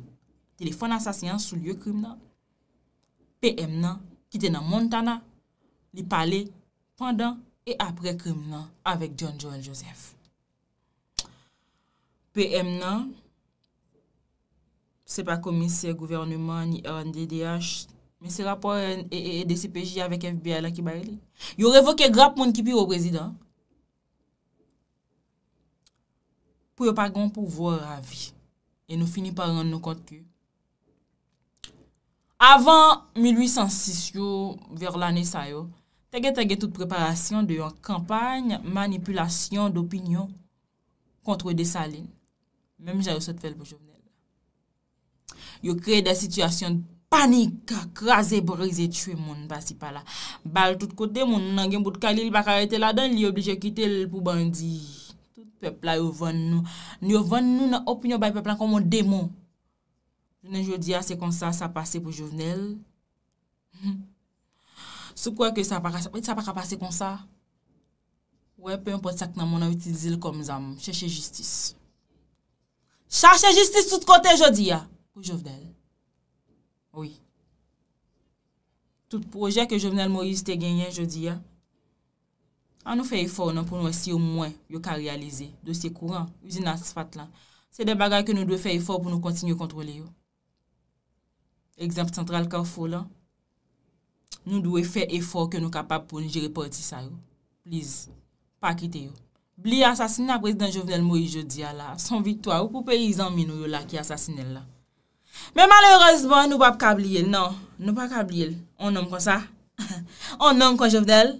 Telefon asasen yon soulye krim nan. PM nan, non. ki te nan Montana, li pale pandan e apre krim nan avèk John John Joseph. FPM nan, se pa komise gouvernement ni RNDDH, mi se rapor EDCPJ e, e, e avèk FBAL akibare li. Yo revoke grap moun kipi yo prezident. Pou yo pa gon pou vò ravi, e nou fini pa rande nou kontu. Avan 1806 yo, ver l'anè sa yo, tege tege tout preparasyon de yon kampany, yon manipulasyon d'opinyon kontre desaline. Mèm jayou sot fèl pou Jouvenel. Yo kreye da situasyon panik, akraze, breze, tchwe moun, basi pala. Bal tout kote moun, nan gen bout kalil baka rete la dan, li oblije kite l pou bandi. Tout pepla yo van nou. Ni yo van nou nan opinyo bay pepla kon moun demo. Nan jodi a, se kon sa, sa pase pou Jouvenel. Sou kwa ke sa pa ka pase kon sa? Ouè, pe yon pot sak nan moun nan utilize l kom zam, chèche justice. Chache justice tout kote jodi ya, pou Jovenel. Oui. Tout proje ke Jovenel Maurice te genyen jodi ya, an nou fe efor nan pou nou esi yo mwen yo ka realize dosye kouran, usi nan asfat lan. Se de bagay ke nou dwe fe efor pou nou kontinyo kontrole yo. Eksemple sentral ka ou folan, nou dwe fe efor ke nou kapap pou nou jire portisa yo. Please, pa kite yo. Bli asasine apres den jovnel mou yi jodia la. Son vitwa ou pou pe yi zanminou yo la ki asasine la. Me malerose bon nou pa pkabli el. Non. Nou pa pkabli el. On nom kon sa. On nom kon jovnel.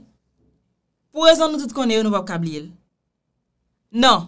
Po e zan nou tout kon e yo nou pa pkabli el. Non.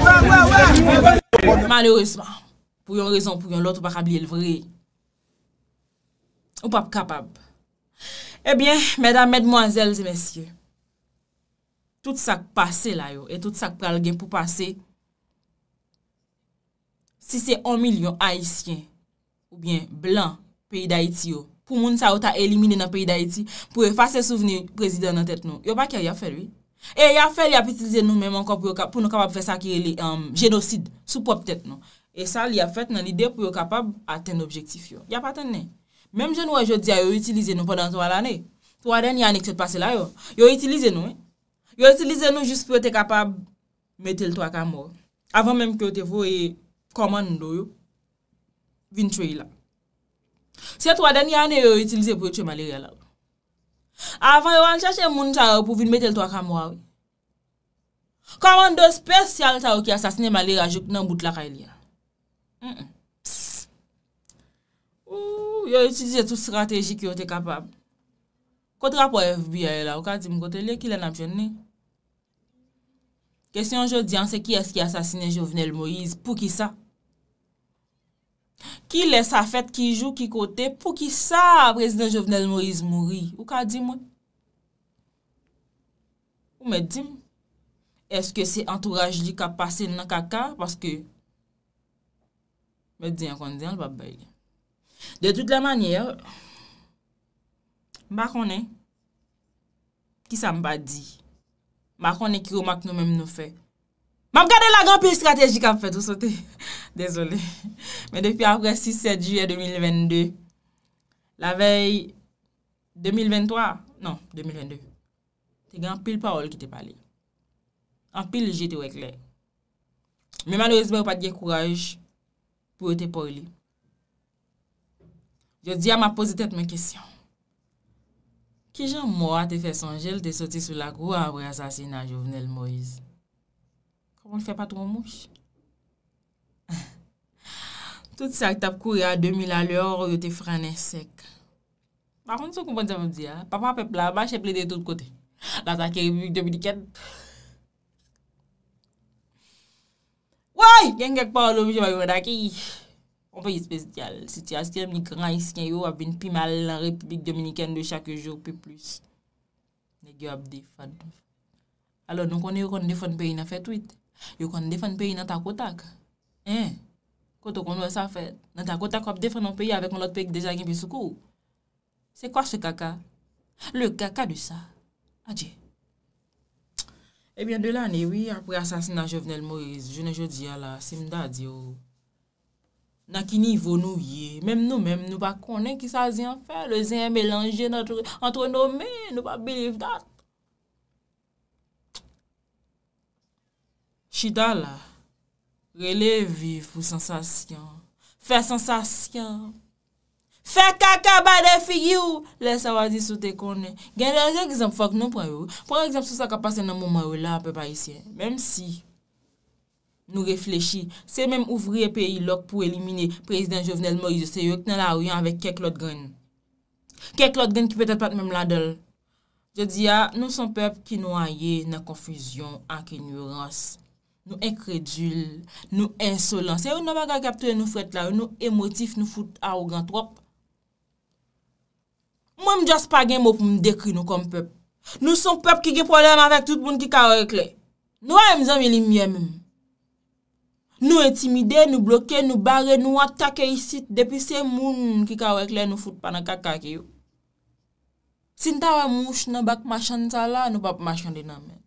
Malourousman, pou yon rezon pou yon lot ou pa kab liye l vre. Ou pa kapab. Ebyen, eh medam, medmoazel, zemensye. Tout sa k pase la yo, e tout sa k pral gen pou pase. Si se on milyon haisyen ou bien blan peyi da iti yo, pou moun sa ou ta elimine nan peyi da iti, pou e fase souveni prezident nan tet nou, yo pa k ya yon fèl wey. E ya fe li ap itilize nou mèm ankon pou nou kapab fè sakire lè euh, genosid soupò ptèt nou. E sa li ap fèt nan ide pou yo kapab aten objektif yo. Ya paten nè. Mèm jè nou wè jò di a non. yo itilize nou pwadan tò wala nè. Tò wadè nè yon ekse t'pase la yo. Yo itilize nou. Yo itilize nou jous pou yo te kapab metel tò akamor. Avan mèm ki yo te vò e koman ndo yo. Vin tò yi la. Se tò wadè nè yon yo itilize pou yo tò maleri ala yo. Afan yo an chache moun ta yo pou vin metel to akamwa we. Kwa mando spesyal ta yo ki asasine Malera Jouk nan mbout la ka e li ya. M, m, psst. Ou, yo itize tout strategik yo te kapab. Kotra pou FB a ye la, yo ka di mkote le ki le napjen ne. Kesyon yo diyan se ki eski asasine Jovenel Moise pou ki sa. Ki lè sa fèt ki jou ki kote pou ki sa prezident Jovenel Moïse mouri? Ou ka di mwen? Ou mè di mwen? Eske se entouraj li ka pase nan kaka? Paske mè di an kon di an l babay. De tout la manye, mba konen ki sa mba di. Mba konen ki rou mak nou mèm nou fey. Mam gade la gran pil strategik ap fet ou sote. Dezole. Men depi apre 6-7 juye 2022. La vey 2023. Non, 2022. Te gen an pil parol ki te pale. An pil je te wekle. Men man ou esbe ou pat gen kouraj pou ou te pole. Yo di a ma pose tet me kisyon. Ki jen mwa te fesanjel te soti sou la kou avre asasina Jovenel Moise? Kwa mwen fè pa toun moun mouch? Tout sa ak tap kou ya 2000 alor, yo te franè sek. Bakon sou kou mwen tè moun di ya? Papa pepla, ba chè ple de tout kote. La zake repik Dominikèn. Woy! Gengek pa wòm jwa yon wè dakè yi. Mwen pe yi spes diyal. Siti aske mwen ni kran isken yo ap bin pimal la Repik Dominikèn de chak yo jou pe plus. Negyo ap defadou. Alo, nou konen yo konen defad pe yon a fè tweet. Yo kon defen peyi nan ta kotak. En, koto kon wè sa fèd, nan ta kotak wè defen nan peyi avè kon lot peyi deja gen pi soukou. Se kwa se kaka? Le kaka du sa. Adje. Ebyen de lan e wè, apre asasina jovenel Moïse, jounen jodi ala, simda diyo. Na ki nivou nou yè, menm nou menm nou pa konen ki sa zyen fè, le zyen melange entre nou men, nou pa belif dat. Cheetah la, rele vive pou sensasyon. Fè sensasyon. Fè kaka bade fi yu, lè sa wazi sou te konen. Gen lè gen ekzem fok nou pran yo. Pran ekzem sou sa ka pase nan mouman yo la, pè pa yisi. Mèm si, nou reflechi. Se mèm ouvri e peyi lok pou elimine prezident jovenel Moïse Seyok, nan la ou yon avè keklot gen. Keklot gen ki pè tèl pat mèm ladel. Je di ya, nou son pep ki nou a ye nan konfisyon ak enyorans. Nou ekredjil, nou insolans, e ou nou baga kaptouye nou fret la, ou nou emotif, nou foute arrogant wop. Mwen m jas pa gen m wop m dekri nou kom pep. Nou son pep ki ge problem anvek tout moun ki karekle. Nou a yon zan mi li miye m. Nou etimide, nou bloke, nou bare, nou atake yisit depi se moun ki karekle nou foute panan kaka ki yo. Sinta wè mouch nan bak machande sa la, nou pap machande nan men.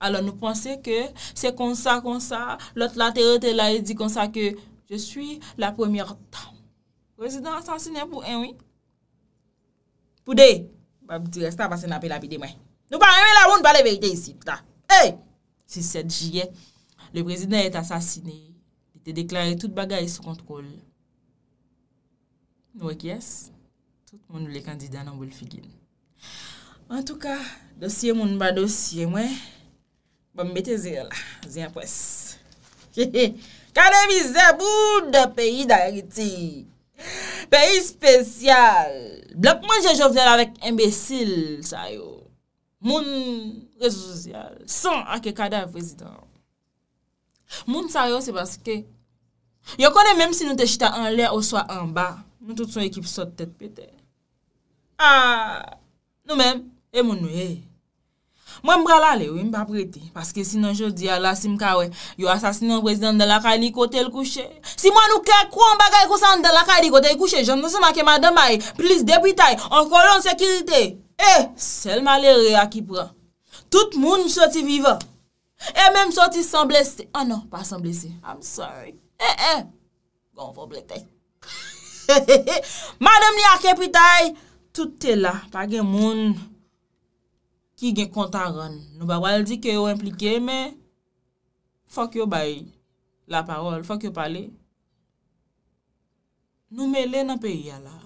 alo nou pense ke, se konsa konsa, lot laterote la e di konsa ke, je sui la premier tan. Prezident asansine pou enwi? Pou de, ba bi diresta basen apel apide mwen. Nou pa enwi la moun, ba le verite isi. Si set jie, le prezident et asansine, ete deklare tout bagay sou kontrol. Nou ek yes, tout moun le kandida nan woul figine. En tou ka, dosye moun ba dosye mwen, Ba bon, mbete zi yal la, zi yal pwes. Kade mize bou de peyi da yagiti. Peyi spesyal. Blokman je jo vle la vek embesil sayo. Moun resouz yal. Son ak e kade vresidam. Moun sayo se baske. Yo kone mèm si nou te chita an lè ou swa an ba. Nou tout son ekip sot tèt pète. Ah, nou mèm, e moun nouye. Mwen mbra lale, wim pa preti. Paske sinon jodi, ala sim ka we, yo asasinan prezident de la kaye ni kote l kouche. Si mwen nou kè kouan bagay kousan de la kaye ni kote l kouche, joun nou seman ke madame ay, plis depitay, an kolon sekirite. E, sel male re akipra. Tout moun soti vive. E, mèm soti san bleste. Anon, ah pa san bleste. I'm sorry. E, e, gon fò blek te. Madame ni akipitay, tout te la, page moun, ki gen konta ron. Nou ba wale di ke yo implike, me fok yo bay la parol, fok yo pale. Nou me le nan peyi ya la.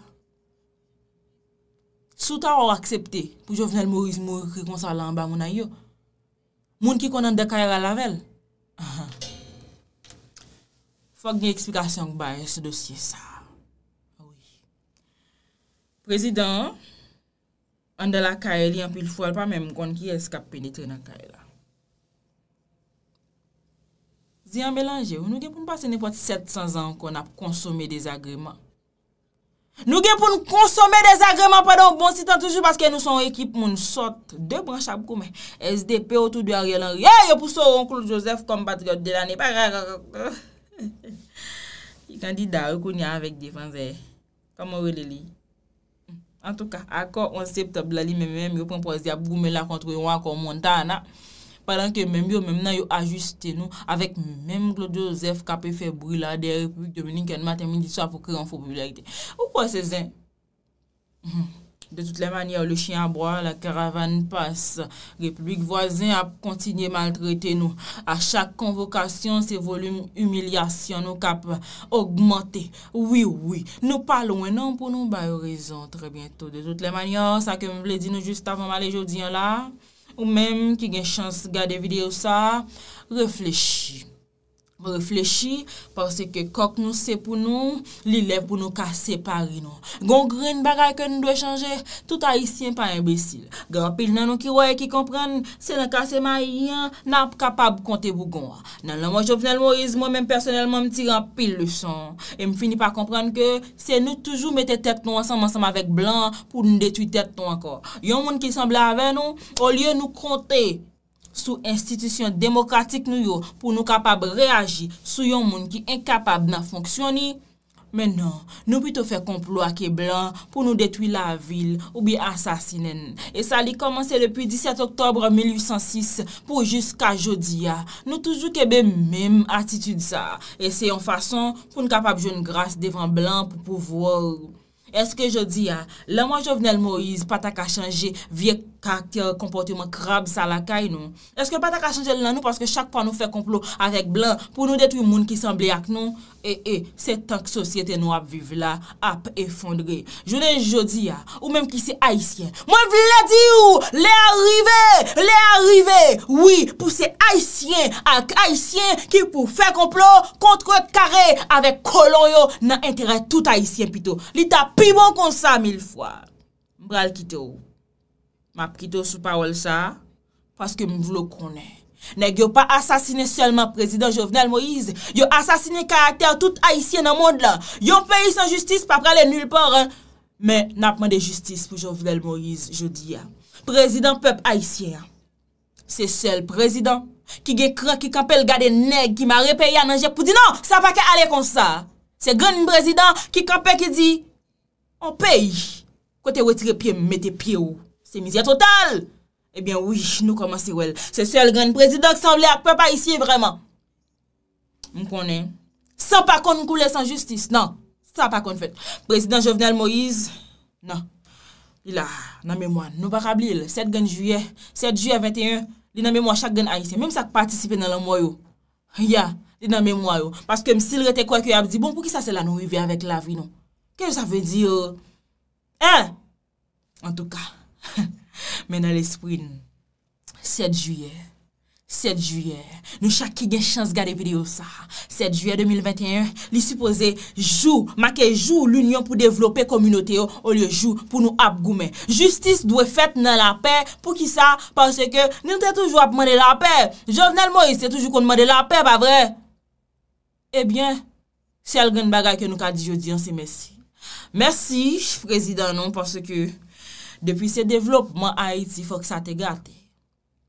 Souta ou aksepte, pou jo vnen mou riz mou krikonsa lan ba mou na yo. Moun ki konen dekaye la lavel. Fok gen eksplikasyon k baye se dosye sa. Prezident, An de la kae li an pil fwel pa menm kon ki eskap penetre nan kae la. Zi an belanje, nou gen pou m basen nepot 700 an kon ap konsome desagreman. Nou gen pou m konsome desagreman padon bon sitan toujou baske nou son ekip moun sot. De bran chab kou men. SDP otou di a rye lan rye, yo pou soron koul Josef kon batryot de la ne. Ki kandida wè kon ya avèk defanze, kaman wè li li. An touka akon anseptab lali menmen menm yo penpo e zi abou mè la kontou yo an kon monta ana. Palan ke menm yo menm nan yo ajuste nou. Avek menm klo dozef kape febou la de republik domenik en maten mè di tswa pou kre anfo bibliaite. Ou kwa se zin? Hmm. De tout le manye ou le chien abwa, la karavane passe, republik voisin ap kontinye maltrete nou. A chak konvokasyon, se volum humilyasyon nou kap augmente. Ouwi, ouwi, nou palon enan pou nou bayorizon tre bientou. De tout le manye ou sa ke mwen vle di nou just avon male jodyon la, ou menm ki gen chans gade videyo sa, reflechi. V reflechi, parce ke kok nou se pou nou, li lè pou nou kase pari nou. Gon gren bagay ke nou dwe chanje, tout a y siyen pa imbesil. Grapil nan nou ki woye ki kompren, se nan kase ma yian, nan kapab konte vougonwa. Nan nan mwen Jovenel Moïse, mwen mwen personelman mti rapil luson. E m finipa kompren ke, se nou toujou mette tet ton asan man saman vek blan pou nou detui tet ton akor. Yon moun ki sembla ave nou, olye nou konte. sou institisyon demokratik nou yo pou nou kapab reagi sou yon moun ki enkapab nan fonksyon ni. Menon, nou pwito fè komplo ake blan pou nou detwi la vil ou bi asasinen. E sa li komanse lepwi 17 oktobre 1806 pou jiska jodi ya. Nou toujou kebe menm atitude sa. Eseyon fason pou nou kapab joun grase devan blan pou pouvo ou. Eske jodi ya, lè mwen jovenel Moïse patak a chanje viek karakter, komportyman krab sa lakay nou? Eske patak a chanje lè nan nou paske chakpan nou fè komplo avèk blan pou nou detwi moun ki semblè ak nou? E, e, se tank sosyete nou ap vive la, ap efondre. Joden jodi ya, ou mèm ki se haisyen, mwen vle di ou, lè arive, lè arive. Oui, pou se haisyen ak haisyen ki pou fè komplo kontre kare avèk kolon yo nan entere tout haisyen pito. mi bon kon sa mil fwa. Mbra l kito. Ma pkito sou pawel sa, paske m vlo konen. Neg yo pa asasine selman prezident Jovenel Moïse, yo asasine karakter tout haïsien nan mod la. Yo peyi san justice pa prele nul por. Men, napman de justice pou Jovenel Moïse, je di ya, prezident pep haïsien. Se sel prezident, ki ge kre, ki kapel gade neg, ki ma repè ya nan jep, pou di nan, sa pa ke ale kon sa. Se gen prezident, ki kapel ki di, An pey, kote wetire pie, mette pie ou. Se mizi a total. Ebyen, eh wish, nou komanse wel. Se sel gen prezident ki sanble ak pe pa isye vreman. M konen. San pa konen koule san justis. Nan, san pa konen fet. Prezident Jovenel Moïse, nan. Il a nan memouan. Nou baka blil, 7 gen juye, 7 juye 21, li nan memouan chak gen a isye. Mem sa ki patisipe nan lan mwoyo. Ya, li nan memouan yo. Paske m sil rete kwa ki yo ap di bon, pou ki sa se la nou vive avèk la vi nou? Kè sa fè di yo? E, en tout ka, men nan l'espouin, 7 juyè, 7 juyè, nou chak ki gen chans gade pi di yo sa. 7 juyè 2021, li suppose jou, makè jou l'union pou devlopè komynotè yo, ou li jou pou nou ap goumen. Justice dwe fèt nan la pè, pou ki sa, panse ke, nou tè toujou ap mwende la pè. Jornal Moïse tè toujou kon mwende la pè, pa vre? Ebyen, eh se al gen bagay ke nou ka di yo diyon, se mèsi. Mersi, prezident nou, parce ke depi se devlopman Haiti, fok sa te garte.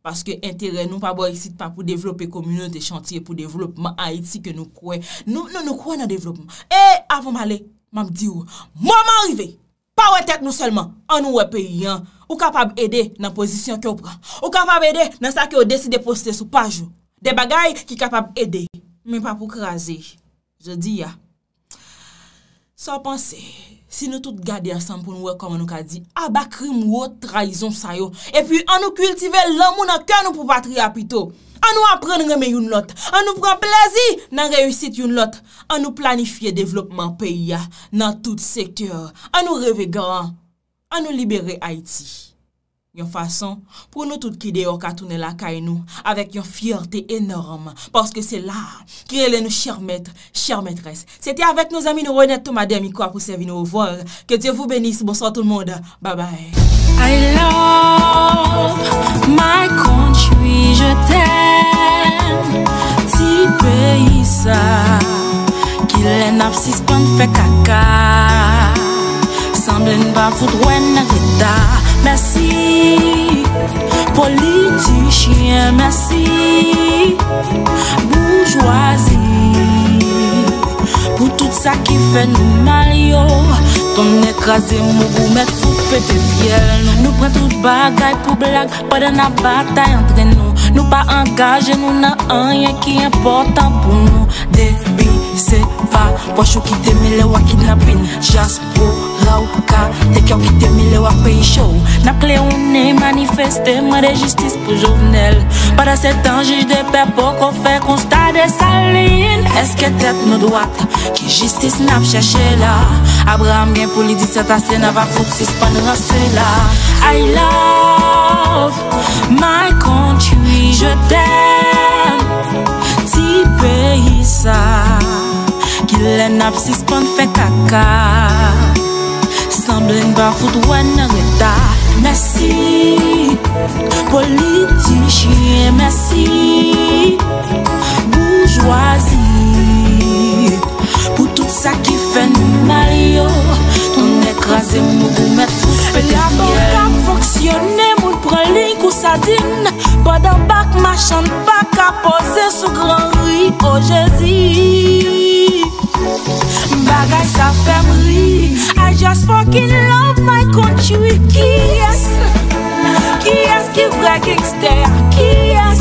Parce ke entere nou pa boye sit pa pou devloppe komunyon te chantye pou devlopman Haiti ke nou kwe. Nou, nou, nou kwe nan devlopman. E, avon male, mam di ou, mwaman rive, pa wè tèt nou selman, an nou wè pe yon, ou kapab edè nan pozisyon ki ou pran. Ou kapab edè nan sa ki ou deside poste sou pajou. De bagay ki kapab edè. Mwen pa pou krasi, je di ya, ah. sa panse, Si nou ah, tout gade asan pou nou wek koman nou ka di, abakri mwo traizon sayo. E pi an nou kultive lomou nan ken nou pou patria pito. An nou apren reme yon lot. An nou pran plezi nan reyusit yon lot. An nou planifiye devlopman peyi ya nan tout sektyor. An nou reve gran. An nou libere Haiti. Yon façon pour nous toutes qui dehors qu'à tourner la caille nous avec une fierté énorme parce que c'est là qui est nous chers maîtres, chères maîtresses. C'était avec nos amis nous Renette madame quoi pour servir nous au vol. Que Dieu vous bénisse. Bonsoir tout le monde. Bye bye. I love my country, je t'aime. si pays ça qui fait caca. Semble ne pas foudre Merci Politi, chien, mersi Bourgeoisie Pou tout sa ki fe nou mal yo Ton ekraze mou gou met foupe te fiel Nou pren tout bagay pou blag Pade na batay entre nou Nou pa angaje nou nan anye ki important pou nou Debi se va Wachou ki teme le wakid la bin Jaspo Ou ka dek yo ki temi le wak peyi chou Nap kle ou ne manifeste Mwen rejistis pou jounel Bada se tan jij de pe po Ko fe konsta de salin Eske tet nou doat Ki jistis nap chache la Abra mwen pou li di se tasen A va fok si span rase la I love my country Je ten ti peyi sa Ki le nap si span fe kaka Samblè n'ba foud wè nan etat Mèsi, politi, chie Mèsi, boujwazi Pou tout sa ki fè nou maryo oh. Toun ekrasè mou mè fouspe La ban ka foksyonè moun preling kousadine Bada bak ma chan bak a pose sou gran ri Oje oh, zi Bagay sa family I just fucking love my country Yes Yes ki vre gangster Yes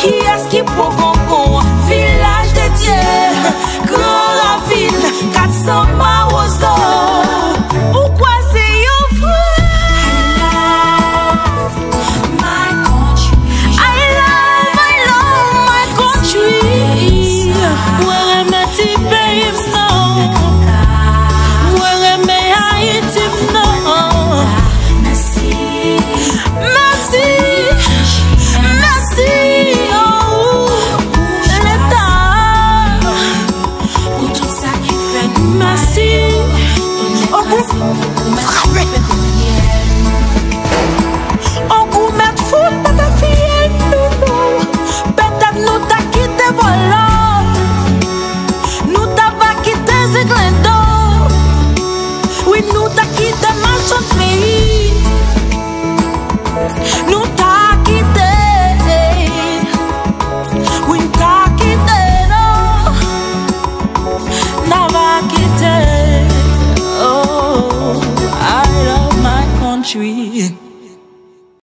Yes ki pou gonkon Vilaj de Dieu Grand ravine 400 ma ozo